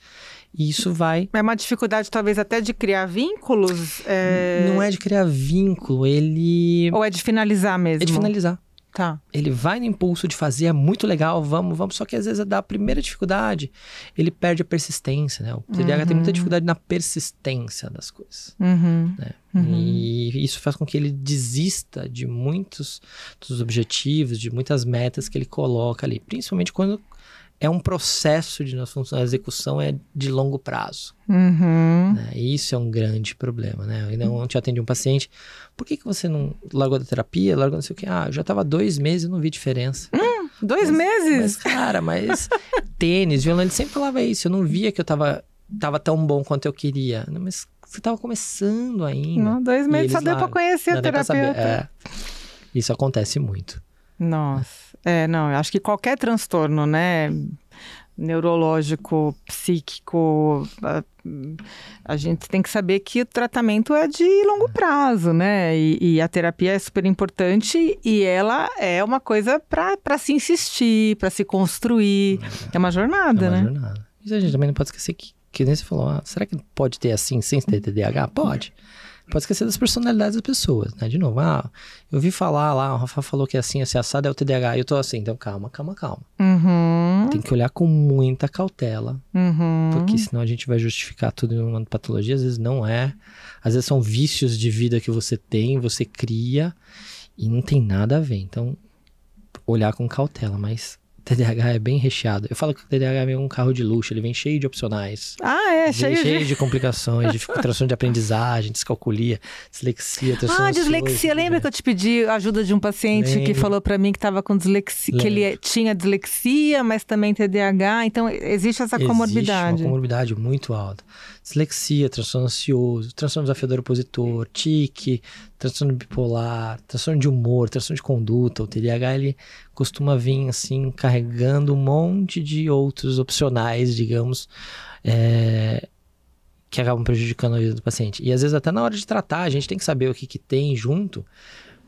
E isso vai. É uma dificuldade, talvez, até de criar vínculos? É... Não é de criar vínculo, ele. Ou é de finalizar mesmo? É de finalizar. Tá. Ele vai no impulso de fazer, é muito legal, vamos, vamos. Só que às vezes é dá primeira dificuldade, ele perde a persistência, né? O TDAH uhum. tem muita dificuldade na persistência das coisas. Uhum. Né? Uhum. E isso faz com que ele desista de muitos dos objetivos, de muitas metas que ele coloca ali. Principalmente quando é um processo de nossa função, a execução é de longo prazo. Uhum. Né? Isso é um grande problema, né? Eu ontem eu atendi um paciente, por que, que você não largou da terapia, largou não sei o quê? Ah, eu já estava dois meses e não vi diferença. Hum, dois mas, meses? Mas, cara, mas tênis, violão, ele sempre falava isso, eu não via que eu estava tava tão bom quanto eu queria. Mas você estava começando ainda. Não, dois meses só deu para conhecer a terapia. Tá? É, isso acontece muito. Nossa. É, não, eu acho que qualquer transtorno, né? Neurológico, psíquico, a, a gente tem que saber que o tratamento é de longo prazo, né? E, e a terapia é super importante e ela é uma coisa para se insistir, para se construir. É uma jornada, é uma né? Jornada. Mas a gente também não pode esquecer que, que nem você falou, ah, será que pode ter assim sem ter TDAH? Pode pode esquecer das personalidades das pessoas, né? De novo, ah, eu vi falar lá, o Rafa falou que é assim, esse assado é o TDAH, eu tô assim, então calma, calma, calma. Uhum. Tem que olhar com muita cautela, uhum. porque senão a gente vai justificar tudo em uma patologia, às vezes não é. Às vezes são vícios de vida que você tem, você cria, e não tem nada a ver. Então, olhar com cautela, mas TDAH é bem recheado. Eu falo que o TDAH é um carro de luxo, ele vem cheio de opcionais. Ah, é, cheio, de... cheio de... complicações, dificultação de aprendizagem, descalculia, dislexia, Ah, dislexia. Lembra que eu te pedi ajuda de um paciente Lembra. que falou para mim que estava com dislexia, Lembra. que ele tinha dislexia, mas também TDAH, então existe essa comorbidade. Existe uma comorbidade muito alta. Dislexia, transtorno ansioso, transtorno desafiador opositor, tique, transtorno bipolar, transtorno de humor, transtorno de conduta, o TDAH ele costuma vir assim carregando um monte de outros opcionais, digamos, é, que acabam prejudicando a vida do paciente. E às vezes até na hora de tratar, a gente tem que saber o que, que tem junto,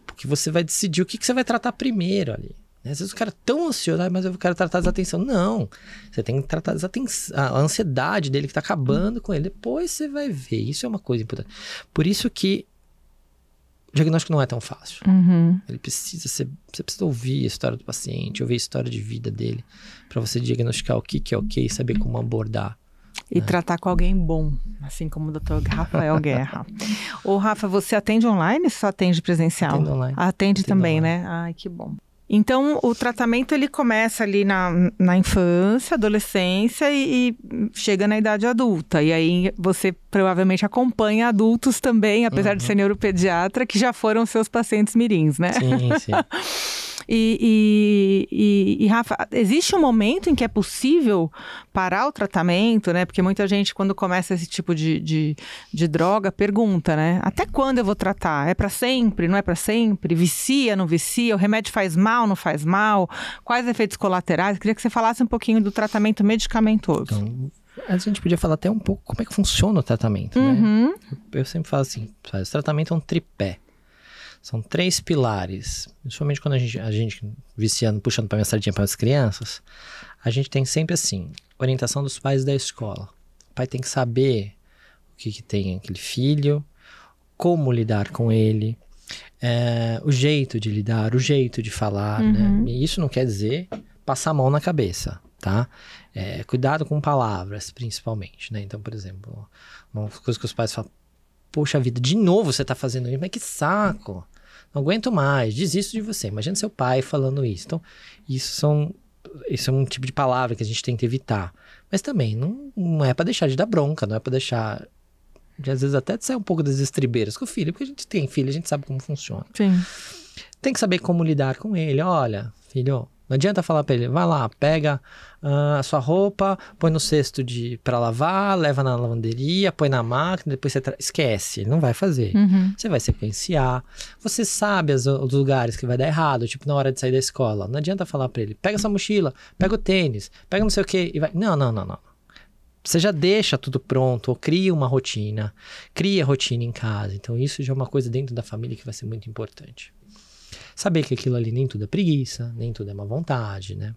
porque você vai decidir o que, que você vai tratar primeiro ali. Né? Às vezes o cara é tão ansioso, mas eu quero tratar a desatenção. Não, você tem que tratar a ansiedade dele que está acabando uhum. com ele. Depois você vai ver, isso é uma coisa importante. Por isso que o diagnóstico não é tão fácil. Uhum. Ele precisa ser, você precisa ouvir a história do paciente, ouvir a história de vida dele, para você diagnosticar o que, que é ok e saber como abordar. E né? tratar com alguém bom, assim como o doutor Rafael Guerra. Ô, Rafa, você atende online ou só atende presencial? Atende online. Atende também, online. né? Ai, que bom. Então, o tratamento ele começa ali na, na infância, adolescência e, e chega na idade adulta. E aí você provavelmente acompanha adultos também, apesar uhum. de ser neuropediatra, que já foram seus pacientes mirins, né? Sim, sim. E, e, e, e, Rafa, existe um momento em que é possível parar o tratamento, né? Porque muita gente, quando começa esse tipo de, de, de droga, pergunta, né? Até quando eu vou tratar? É para sempre? Não é para sempre? Vicia? Não vicia? O remédio faz mal? Não faz mal? Quais efeitos colaterais? Queria que você falasse um pouquinho do tratamento medicamentoso. Então... Antes a gente podia falar até um pouco como é que funciona o tratamento, né? uhum. né? Eu sempre falo assim, o tratamento é um tripé. São três pilares. Principalmente quando a gente, a gente viciando, puxando para a mensagem para as crianças, a gente tem sempre assim, orientação dos pais da escola. O pai tem que saber o que, que tem aquele filho, como lidar com ele, é, o jeito de lidar, o jeito de falar, né? uhum. né? E isso não quer dizer passar a mão na cabeça, tá? É, cuidado com palavras, principalmente, né? Então, por exemplo, uma coisa que os pais falam, Poxa vida, de novo você tá fazendo isso, mas que saco. Não aguento mais, desisto de você. Imagina seu pai falando isso. Então, isso são isso é um tipo de palavra que a gente tem que evitar. Mas também não, não é para deixar de dar bronca, não é para deixar de, às vezes até de sair um pouco das estribeiras com o filho, porque a gente tem filho, a gente sabe como funciona. Sim. Tem que saber como lidar com ele. Olha, filho, não adianta falar para ele, vai lá, pega uh, a sua roupa, põe no cesto de para lavar, leva na lavanderia, põe na máquina, depois você tra... esquece, ele não vai fazer. Uhum. Você vai sequenciar. Você sabe as, os lugares que vai dar errado, tipo na hora de sair da escola. Não adianta falar para ele, pega sua mochila, pega o tênis, pega não sei o quê e vai. Não, não, não, não. Você já deixa tudo pronto, ou cria uma rotina, cria rotina em casa. Então, isso já é uma coisa dentro da família que vai ser muito importante. Saber que aquilo ali nem tudo é preguiça, nem tudo é má vontade, né?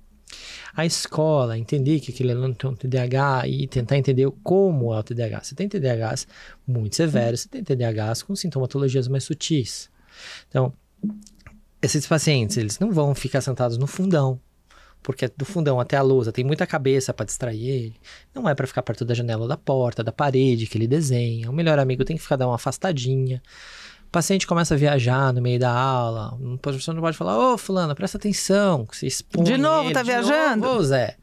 A escola, entender que aquele aluno tem um TDAH e tentar entender como é o TDAH. Você tem TDAHs muito severos, você tem TDAHs com sintomatologias mais sutis. Então, esses pacientes, eles não vão ficar sentados no fundão, porque é do fundão até a lousa tem muita cabeça para distrair ele. Não é para ficar perto da janela da porta, da parede que ele desenha. O melhor amigo tem que ficar dar uma afastadinha paciente começa a viajar no meio da aula, O professor não pode falar, ô fulano, presta atenção, que você expõe De novo, ele, tá de viajando? ô Zé.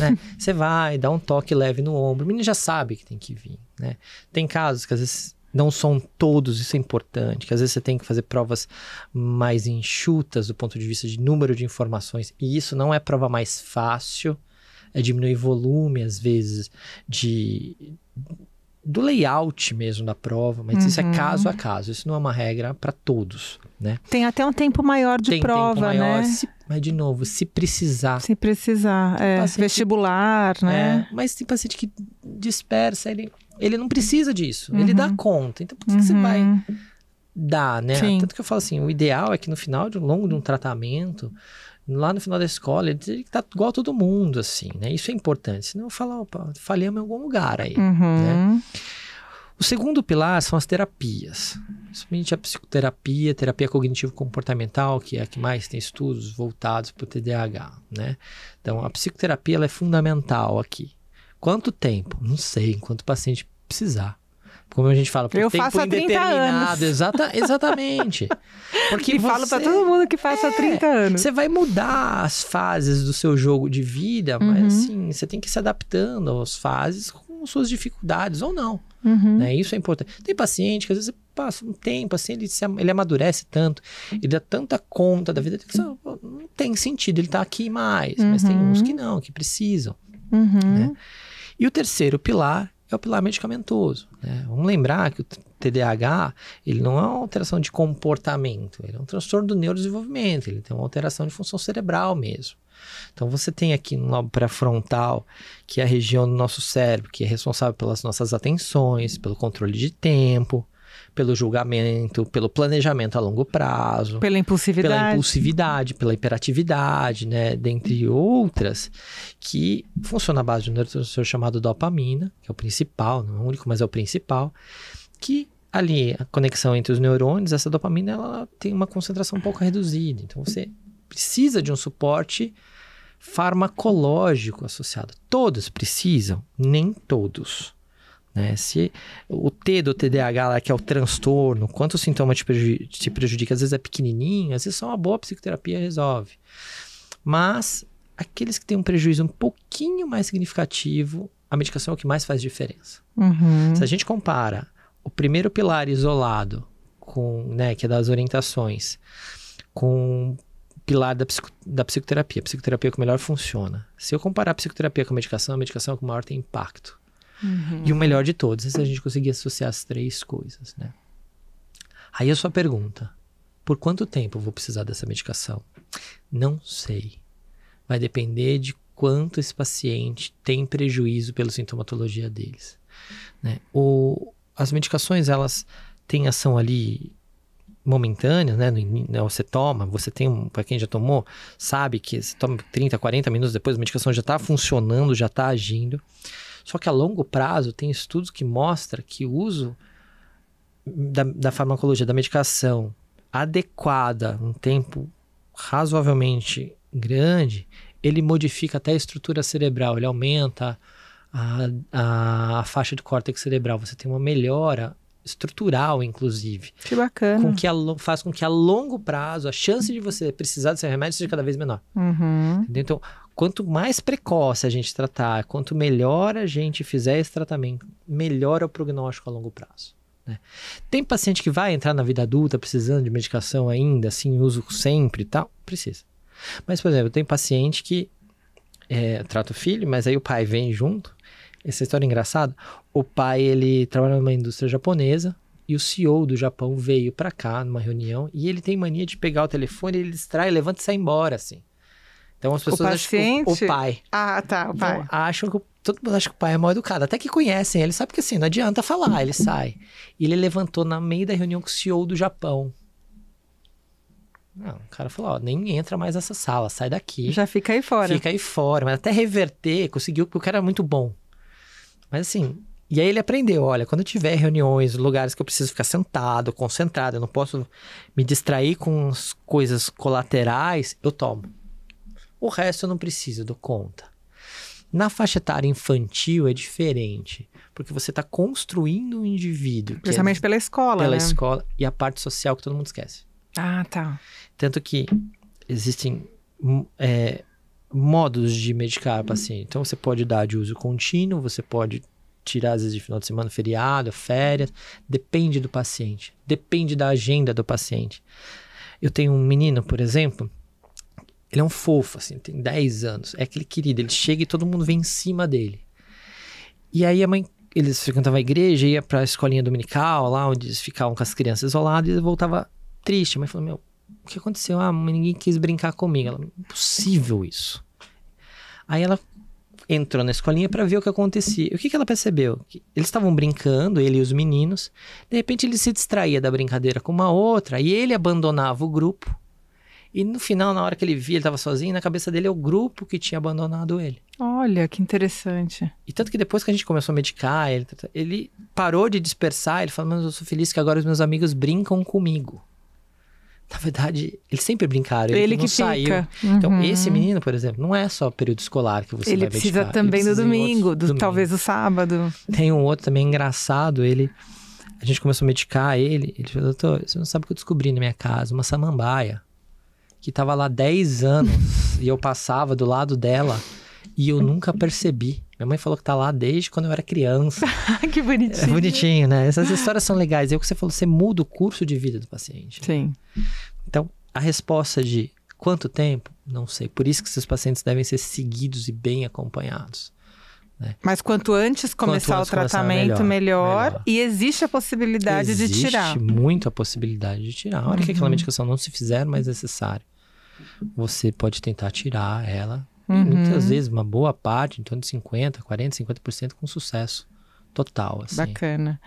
né? Você vai, dá um toque leve no ombro, o menino já sabe que tem que vir, né? Tem casos que às vezes não são todos, isso é importante, que às vezes você tem que fazer provas mais enxutas do ponto de vista de número de informações, e isso não é prova mais fácil, é diminuir volume, às vezes, de do layout mesmo da prova, mas uhum. isso é uhum. caso a caso, isso não é uma regra para todos, né? Tem até um tempo maior de Tem prova, tempo né? maior, né? Se, mas de novo, se precisar. Se precisar, é, vestibular, né? É, mas tem paciente que dispersa, ele, ele não precisa disso, uhum. ele dá uhum. conta. Então por que, uhum. que você vai uhum. dar, né? Sim. Tanto que eu falo assim, o ideal é que no final, de longo de um tratamento, lá no final da escola, ele tem que estar tá igual a todo mundo, assim, né? Isso é importante. Senão fala, opa, falhamos em algum lugar aí, uhum. né? O segundo pilar são as terapias. Principalmente a psicoterapia, terapia cognitivo-comportamental, que é a que mais tem estudos voltados para o TDAH, né? Então, a psicoterapia é fundamental aqui. Quanto tempo? Não sei, enquanto o paciente precisar. Como a gente fala, por eu tempo faço há 30 indeterminado. Anos. Exata, exatamente. Porque e você, falo para todo mundo que faz é, há 30 anos. Você vai mudar as fases do seu jogo de vida, mas uhum. assim, você tem que ir se adaptando às fases com suas dificuldades ou não. Uhum. Né? Isso é importante. Tem paciente que às vezes passa um tempo, assim, ele, se, ele amadurece tanto, ele dá tanta conta da vida que só, não tem sentido ele tá aqui mais. Uhum. Mas tem uns uhum. que não, que precisam. Uhum. Né? E o terceiro pilar é o pilar medicamentoso. Né? Vamos lembrar que o TDAH ele não é uma alteração de comportamento, ele é um transtorno do neurodesenvolvimento, ele tem uma alteração de função cerebral mesmo. Então você tem aqui no lobo pré-frontal, que é a região do nosso cérebro que é responsável pelas nossas atenções, pelo controle de tempo, pelo julgamento, pelo planejamento a longo prazo, pela impulsividade, pela, impulsividade, pela hiperatividade, né, dentre outras, que funciona à base de um neurotransmissor chamado dopamina, que é o principal, não é o único, mas é o principal, que ali a conexão entre os neurônios, essa dopamina ela tem uma concentração um pouco reduzida. Então você precisa de um suporte farmacológico associado. Todos precisam, nem todos. Né? Se o T do TDAH, lá, que é o transtorno, quanto o sintoma te, prejudica, te prejudica, às vezes é pequenininho, às vezes só uma boa psicoterapia resolve. Mas aqueles que têm um prejuízo um pouquinho mais significativo, a medicação é o que mais faz diferença. Uhum. Se a gente compara o primeiro pilar isolado, com, né, que é das orientações, com pilar da, psico, da psicoterapia. A psicoterapia é que melhor funciona. Se eu comparar a psicoterapia com a medicação, a medicação é que maior tem impacto. Uhum. E o melhor de todos é se a gente conseguir associar as três coisas, né? Aí a sua pergunta: por quanto tempo vou precisar dessa medicação? Não sei. Vai depender de quanto esse paciente tem prejuízo pela sintomatologia deles. Né? O, as medicações, elas têm ação ali momentânea, né? No, né? você toma, você tem um. Para quem já tomou, sabe que você toma 30, 40 minutos depois, a medicação já está funcionando, já está agindo. Só que a longo prazo tem estudos que mostram que o uso da, da farmacologia, da medicação adequada, um tempo razoavelmente grande, ele modifica até a estrutura cerebral, ele aumenta a, a, a, faixa de córtex cerebral. Você tem uma melhora estrutural, inclusive. Que bacana. Com que a, faz com que a longo prazo a chance de você precisar desse remédio seja cada vez menor. Uhum. Então, quanto mais precoce a gente tratar, quanto melhor a gente fizer esse tratamento, melhor é o prognóstico a longo prazo. Né? Tem paciente que vai entrar na vida adulta precisando de medicação ainda, assim, uso sempre e tal? Precisa. Mas, por exemplo, tem paciente que é, trata o filho, mas aí o pai vem junto. Essa história é engraçada. O pai, ele trabalha numa indústria japonesa, e o CEO do Japão veio para cá numa reunião e ele tem mania de pegar o telefone, ele distrai, levanta e sai embora, assim. Então as pessoas o paciente... acham que o, o pai. Ah, tá, o pai. Então, acham que todo mundo acha que o pai é mal educado, até que conhecem ele, sabe que assim, não adianta falar, ele sai. E ele levantou na meio da reunião com o CEO do Japão. Não, o cara falou, ó, nem entra mais nessa sala, sai daqui. Já fica aí fora. Fica aí fora, mas até reverter, conseguiu, porque o cara é muito bom. Mas assim, e aí ele aprendeu, olha, quando eu tiver reuniões, lugares que eu preciso ficar sentado, concentrado, eu não posso me distrair com as coisas colaterais, eu tomo. O resto eu não preciso, do conta. Na faixa etária infantil é diferente, porque você está construindo um indivíduo. É Principalmente é, pela escola, Pela né? escola e a parte social que todo mundo esquece. Ah, tá. Tanto que existem hum, é, modos de medicar o paciente. Então, você pode dar de uso contínuo, você pode tirar, às vezes, de final de semana, feriado, férias. Depende do paciente. Depende da agenda do paciente. Eu tenho um menino, por exemplo, ele é um fofo, assim, tem 10 anos. É aquele querido, ele chega e todo mundo vem em cima dele. E aí a mãe, eles frequentavam a igreja, ia pra escolinha dominical, lá onde eles ficavam com as crianças isoladas, e ele voltava triste. A mãe falou: Meu, o que aconteceu? Ah, mãe, ninguém quis brincar comigo. Ela, impossível isso. Aí ela entrou na escolinha para ver o que acontecia. E o que, que ela percebeu? Que eles estavam brincando, ele e os meninos. De repente ele se distraía da brincadeira com uma outra e ele abandonava o grupo e no final, na hora que ele via, ele estava sozinho, na cabeça dele é o grupo que tinha abandonado ele. Olha, que interessante. E tanto que depois que a gente começou a medicar, ele, ele parou de dispersar, ele falou, mas eu sou feliz que agora os meus amigos brincam comigo. Na verdade, eles sempre brincaram, ele, ele que saiu. Então, uhum. Então, esse menino, por exemplo, não é só período escolar que você ele vai precisa medicar. também ele precisa do domingo, do, domingo, talvez do sábado. Tem um outro também engraçado, ele... A gente começou a medicar ele, ele falou, doutor, você não sabe o que eu descobri na minha casa, uma samambaia que estava lá 10 anos e eu passava do lado dela e eu nunca percebi. Minha mãe falou que tá lá desde quando eu era criança. Ah, que bonitinho. É bonitinho, né? Essas histórias são legais. E é o que você falou, você muda o curso de vida do paciente. Sim. Então, a resposta de quanto tempo? Não sei. Por isso que esses pacientes devem ser seguidos e bem acompanhados. Né? Mas quanto antes começar quanto antes o é tratamento, começar, melhor, melhor, E existe a possibilidade existe de tirar. Existe muito a possibilidade de tirar. A hora uhum. que aquela uhum. medicação não se fizer mais necessária, você pode tentar tirar ela. Uhum. muitas vezes, uma boa parte, em torno de 50%, 40%, 50% com sucesso total. Assim. Bacana.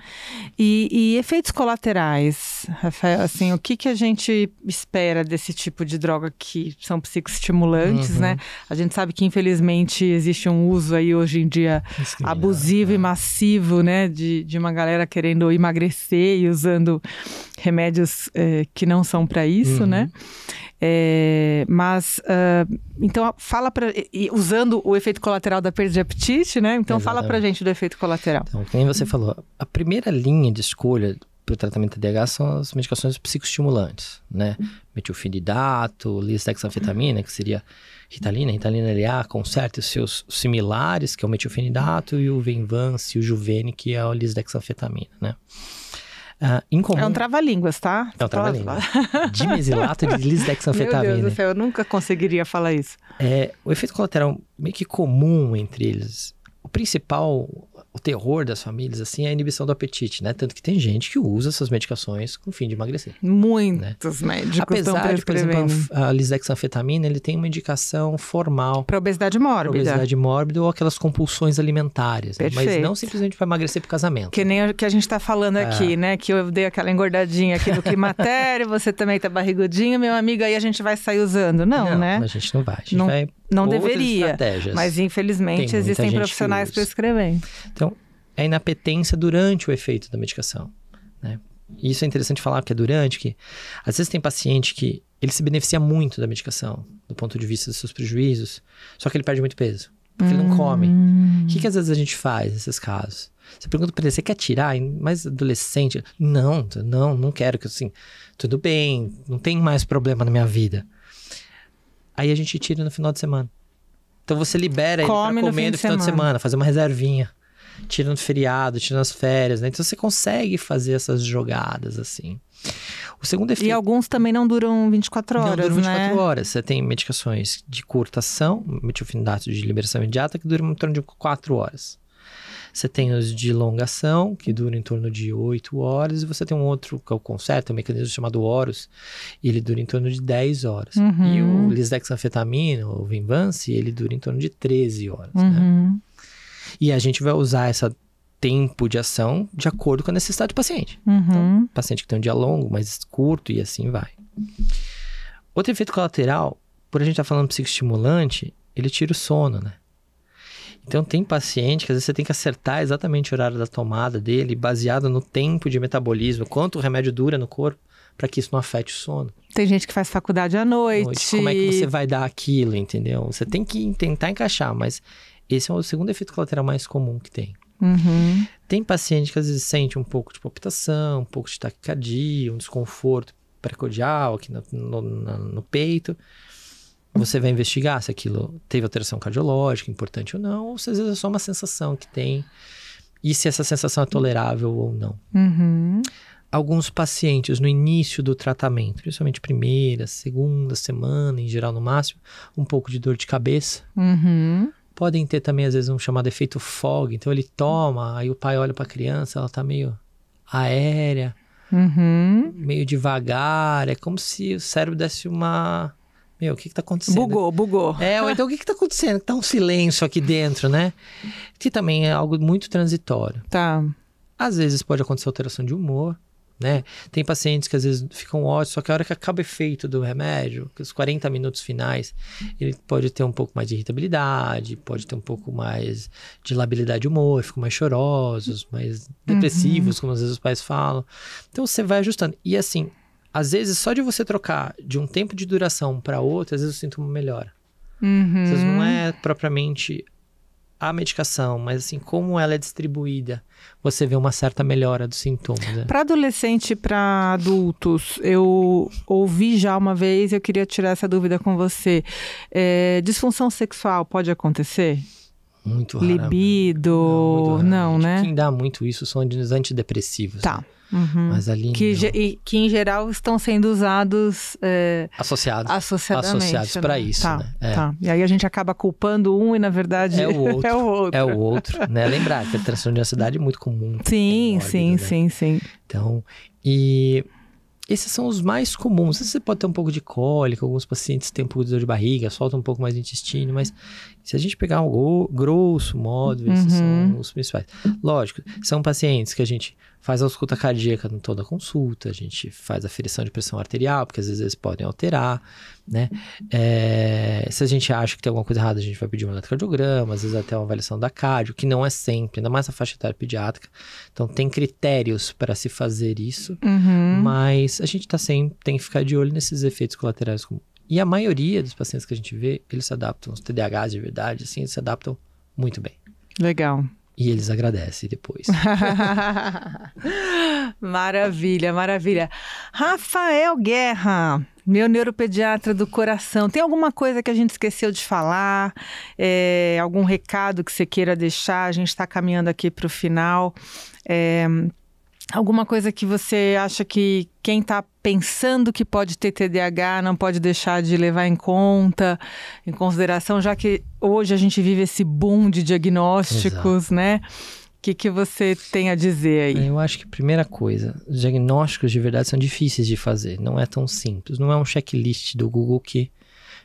E, e, efeitos colaterais, Rafael, assim, o que, que a gente espera desse tipo de droga que são psicoestimulantes, uhum. né? A gente sabe que infelizmente existe um uso aí hoje em dia abusivo é. e massivo, né? De, de uma galera querendo emagrecer e usando remédios eh, que não são para isso, né? uhum. né? É, mas, uh, então, fala para. Usando o efeito colateral da perda de apetite, né? Então, fala para gente do efeito colateral. Então, como você falou, a primeira linha de escolha para o tratamento da DH são as medicações psicoestimulantes, né? Metilfenidato, lisdexanfetamina, que seria Ritalina, Ritalina LA, com certos seus similares, que é o metilfenidato, e o Venvance o Juvene, que é a lisdexanfetamina, né? Uh, É um trava-línguas, tá? É um trava-línguas. Dimesilato de lisdexanfetamina. Meu Deus do céu, eu nunca conseguiria falar isso. É, o efeito colateral meio que comum entre eles principal, o terror das famílias, assim, é a inibição do apetite, né? Tanto que tem gente que usa essas medicações com o fim de emagrecer. Né? Muitos né? médicos Apesar de, por exemplo, a, a lisdexanfetamina, ele tem uma indicação formal. Para obesidade mórbida. Obesidade mórbida ou aquelas compulsões alimentares. Né? Mas não simplesmente para emagrecer para casamento. Que nem o que a gente está falando é. aqui, né? Que eu dei aquela engordadinha aqui do climatério, você também tá barrigudinho, meu amigo, aí a gente vai sair usando. Não, não né? a gente não vai. A gente não... vai não Outras deveria. Mas infelizmente existem profissionais prescrevendo. Então, é inapetência durante o efeito da medicação. Né? Isso é interessante falar, porque é durante que. Às vezes tem paciente que ele se beneficia muito da medicação, do ponto de vista dos seus prejuízos, só que ele perde muito peso, porque ele não come. Hum. O que, que às vezes a gente faz nesses casos? Você pergunta pra ele, você quer tirar? Mais adolescente? Não, não, não quero. que Assim, tudo bem, não tem mais problema na minha vida. Aí a gente tira no final de semana. Então você libera Come ele pra comer no, no final de semana. de semana, fazer uma reservinha. Tira no feriado, tira nas férias, né? Então você consegue fazer essas jogadas assim. O segundo efeito. E alguns também não duram 24 horas. Não duram 24 né? horas. Você tem medicações de curtação, metilfinidato de liberação imediata, que duram em torno de 4 horas. Você tem os de longação, que duram em torno de 8 horas, e você tem um outro que é o concerto, um mecanismo chamado Horus, e ele dura em torno de 10 horas. Uhum. E o lisdexanfetamina, o Vinvance, ele dura em torno de 13 horas, né? uhum. né? E a gente vai usar essa tempo de ação de acordo com a necessidade do paciente. Uhum. Então, paciente que tem um dia longo, mais curto e assim vai. Outro efeito colateral, por a gente estar tá falando psicoestimulante, ele tira o sono, né? Então tem paciente que às vezes você tem que acertar exatamente o horário da tomada dele, baseado no tempo de metabolismo, quanto o remédio dura no corpo, para que isso não afete o sono. Tem gente que faz faculdade à noite. noite. Como é que você vai dar aquilo, entendeu? Você tem que tentar encaixar, mas esse é o segundo efeito colateral mais comum que tem. Uhum. Tem paciente que às vezes sente um pouco de palpitação, um pouco de taquicardia, um desconforto precordial aqui no, no, no peito. Você vai investigar se aquilo teve alteração cardiológica, importante ou não, ou se às vezes é só uma sensação que tem e se essa sensação é tolerável ou não. Uhum. Alguns pacientes no início do tratamento, principalmente primeira, segunda semana, em geral no máximo, um pouco de dor de cabeça. Uhum. Podem ter também, às vezes, um chamado efeito fog. Então ele toma, aí o pai olha para a criança, ela tá meio aérea, uhum. meio devagar. É como se o cérebro desse uma meu, o que está acontecendo? Bugou, bugou. É, ou então o que está acontecendo? Tá um silêncio aqui dentro, né? Que também é algo muito transitório. Tá. Às vezes pode acontecer alteração de humor, né? Tem pacientes que às vezes ficam ótimos, só que a hora que acaba o efeito do remédio, que os 40 minutos finais, ele pode ter um pouco mais de irritabilidade, pode ter um pouco mais de labilidade de humor, ficam mais chorosos, mais depressivos, uhum. como às vezes os pais falam. Então você vai ajustando. E assim, às vezes, só de você trocar de um tempo de duração para outro, às vezes o sintoma melhora. Uhum. Às vezes não é propriamente a medicação, mas assim, como ela é distribuída, você vê uma certa melhora dos sintomas. Né? Para adolescente e para adultos, eu ouvi já uma vez, eu queria tirar essa dúvida com você. É, disfunção sexual pode acontecer? Muito raro. Libido, não, muito não né? Quem dá muito isso são os antidepressivos. Tá. Né? Uhum. Mas ali. Que, meu... que em geral estão sendo usados. É, associados. Associados né? para isso. Tá, né? é. tá. E aí a gente acaba culpando um e, na verdade, é o outro. é o outro. É o outro né? Lembrar que a transtorno de ansiedade é muito comum. Sim, é mórbido, sim, né? sim, sim. Então, e. Esses são os mais comuns. Você pode ter um pouco de cólica, alguns pacientes têm um pouco de dor de barriga, solta um pouco mais do intestino, mas se a gente pegar um grosso modo, esses uhum. são os principais. Lógico, são pacientes que a gente faz a ausculta cardíaca em toda a consulta, a gente faz a aferição de pressão arterial, porque às vezes eles podem alterar, né? É, se a gente acha que tem alguma coisa errada, a gente vai pedir um eletrocardiograma, às vezes até uma avaliação da cardio, que não é sempre, ainda mais na faixa etária pediátrica. Então, tem critérios para se fazer isso, uhum. mas a gente tá sempre, tem que ficar de olho nesses efeitos colaterais, como e a maioria dos pacientes que a gente vê, eles se adaptam, os TDAHs de verdade, assim, eles se adaptam muito bem. Legal. E eles agradecem depois. maravilha, maravilha. Rafael Guerra, meu neuropediatra do coração, tem alguma coisa que a gente esqueceu de falar? É, algum recado que você queira deixar? A gente está caminhando aqui para o final. É, alguma coisa que você acha que quem está pensando que pode ter TDAH, não pode deixar de levar em conta, em consideração, já que hoje a gente vive esse boom de diagnósticos, Exato. né? O que, que você tem a dizer aí? Eu acho que, primeira coisa, os diagnósticos de verdade são difíceis de fazer, não é tão simples. Não é um checklist do Google que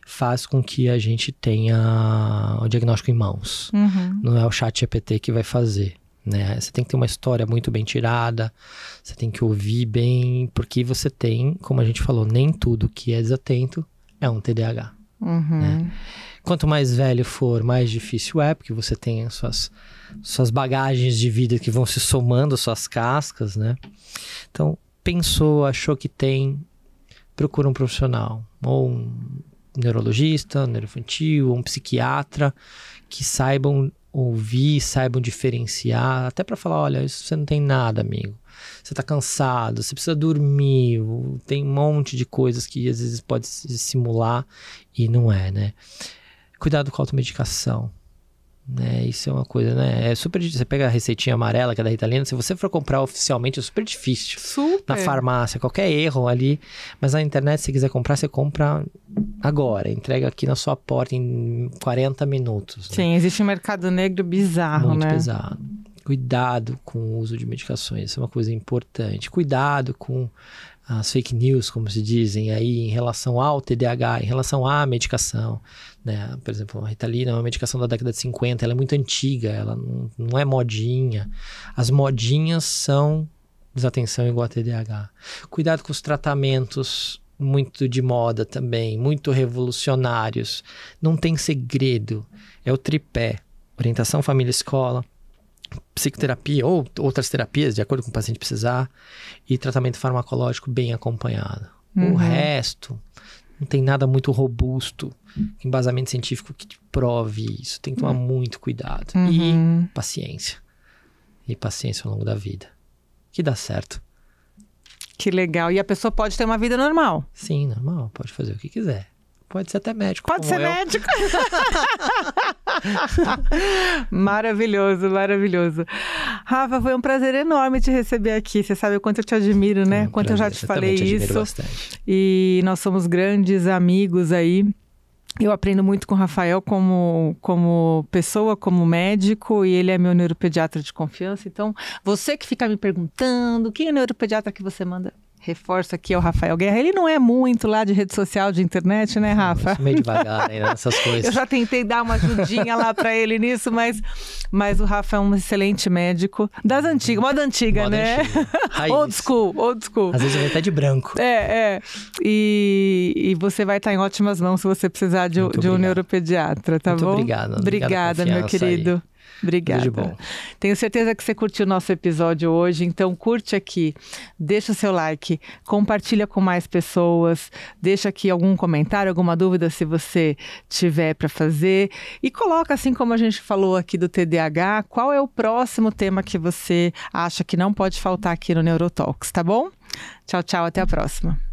faz com que a gente tenha o diagnóstico em mãos. Uhum. Não é o chat GPT que vai fazer né? Você tem que ter uma história muito bem tirada, você tem que ouvir bem, porque você tem, como a gente falou, nem tudo que é desatento é um TDAH. Uhum. Né? Quanto mais velho for, mais difícil é, porque você tem as suas, suas bagagens de vida que vão se somando, suas cascas, né? Então, pensou, achou que tem, procura um profissional, ou um neurologista, um neurofantil, ou um psiquiatra, que saibam ouvir, saibam diferenciar, até para falar, olha, isso você não tem nada, amigo. Você está cansado, você precisa dormir, tem um monte de coisas que às vezes pode simular e não é, né? Cuidado com a automedicação. Né, isso é uma coisa, né? É super difícil. Você pega a receitinha amarela, que é da Ritalina, se você for comprar oficialmente, é super difícil. Super. Na farmácia, qualquer erro ali. Mas na internet, se quiser comprar, você compra agora. Entrega aqui na sua porta em 40 minutos. Né. Sim, existe um mercado negro bizarro, Muito né? Muito bizarro. Cuidado com o uso de medicações, isso é uma coisa importante. Cuidado com as fake news, como se dizem aí, em relação ao TDAH, em relação à medicação. Né? Por exemplo, a Ritalina né, é uma medicação da década de 50, ela é muito antiga, ela não, é modinha. As modinhas são desatenção igual a TDAH. Cuidado com os tratamentos muito de moda também, muito revolucionários. Não tem segredo. É o tripé: orientação família escola, psicoterapia ou outras terapias, de acordo com o paciente precisar, e tratamento farmacológico bem acompanhado. Uhum. O resto não tem nada muito robusto, embasamento científico que te prove isso. Tem que tomar hum. muito cuidado. Uhum. E paciência. E paciência ao longo da vida. Que dá certo. Que legal. E a pessoa pode ter uma vida normal. Sim, normal. Pode fazer o que quiser. Pode ser até médico. Pode ser eu. médico. maravilhoso, maravilhoso. Rafa, foi um prazer enorme te receber aqui. Você sabe o quanto eu te admiro, né? É um quanto prazer. eu já te eu falei te isso. Bastante. E nós somos grandes amigos aí. Eu aprendo muito com o Rafael como, como pessoa, como médico, e ele é meu neuropediatra de confiança. Então, você que fica me perguntando, quem é o neuropediatra que você manda? reforço aqui ao Rafael Guerra. Ele não é muito lá de rede social, de internet, né, Rafa? meio devagar né, nessas coisas. Eu já tentei dar uma ajudinha lá para ele nisso, mas, mas o Rafa é um excelente médico. Das antigas, moda antiga, moda né? Antiga. old school, old school. Às vezes ele até de branco. É, é. E, e você vai estar em ótimas mãos se você precisar de, de um neuropediatra, tá Muito bom? Obrigado. Obrigada, meu querido. Aí. Obrigada. Tudo de bom. Tenho certeza que você curtiu o nosso episódio hoje, então curte aqui, deixa o seu like, compartilha com mais pessoas, deixa aqui algum comentário, alguma dúvida se você tiver para fazer e coloca assim como a gente falou aqui do TDAH, qual é o próximo tema que você acha que não pode faltar aqui no Neurotox, tá bom? Tchau, tchau, até a próxima.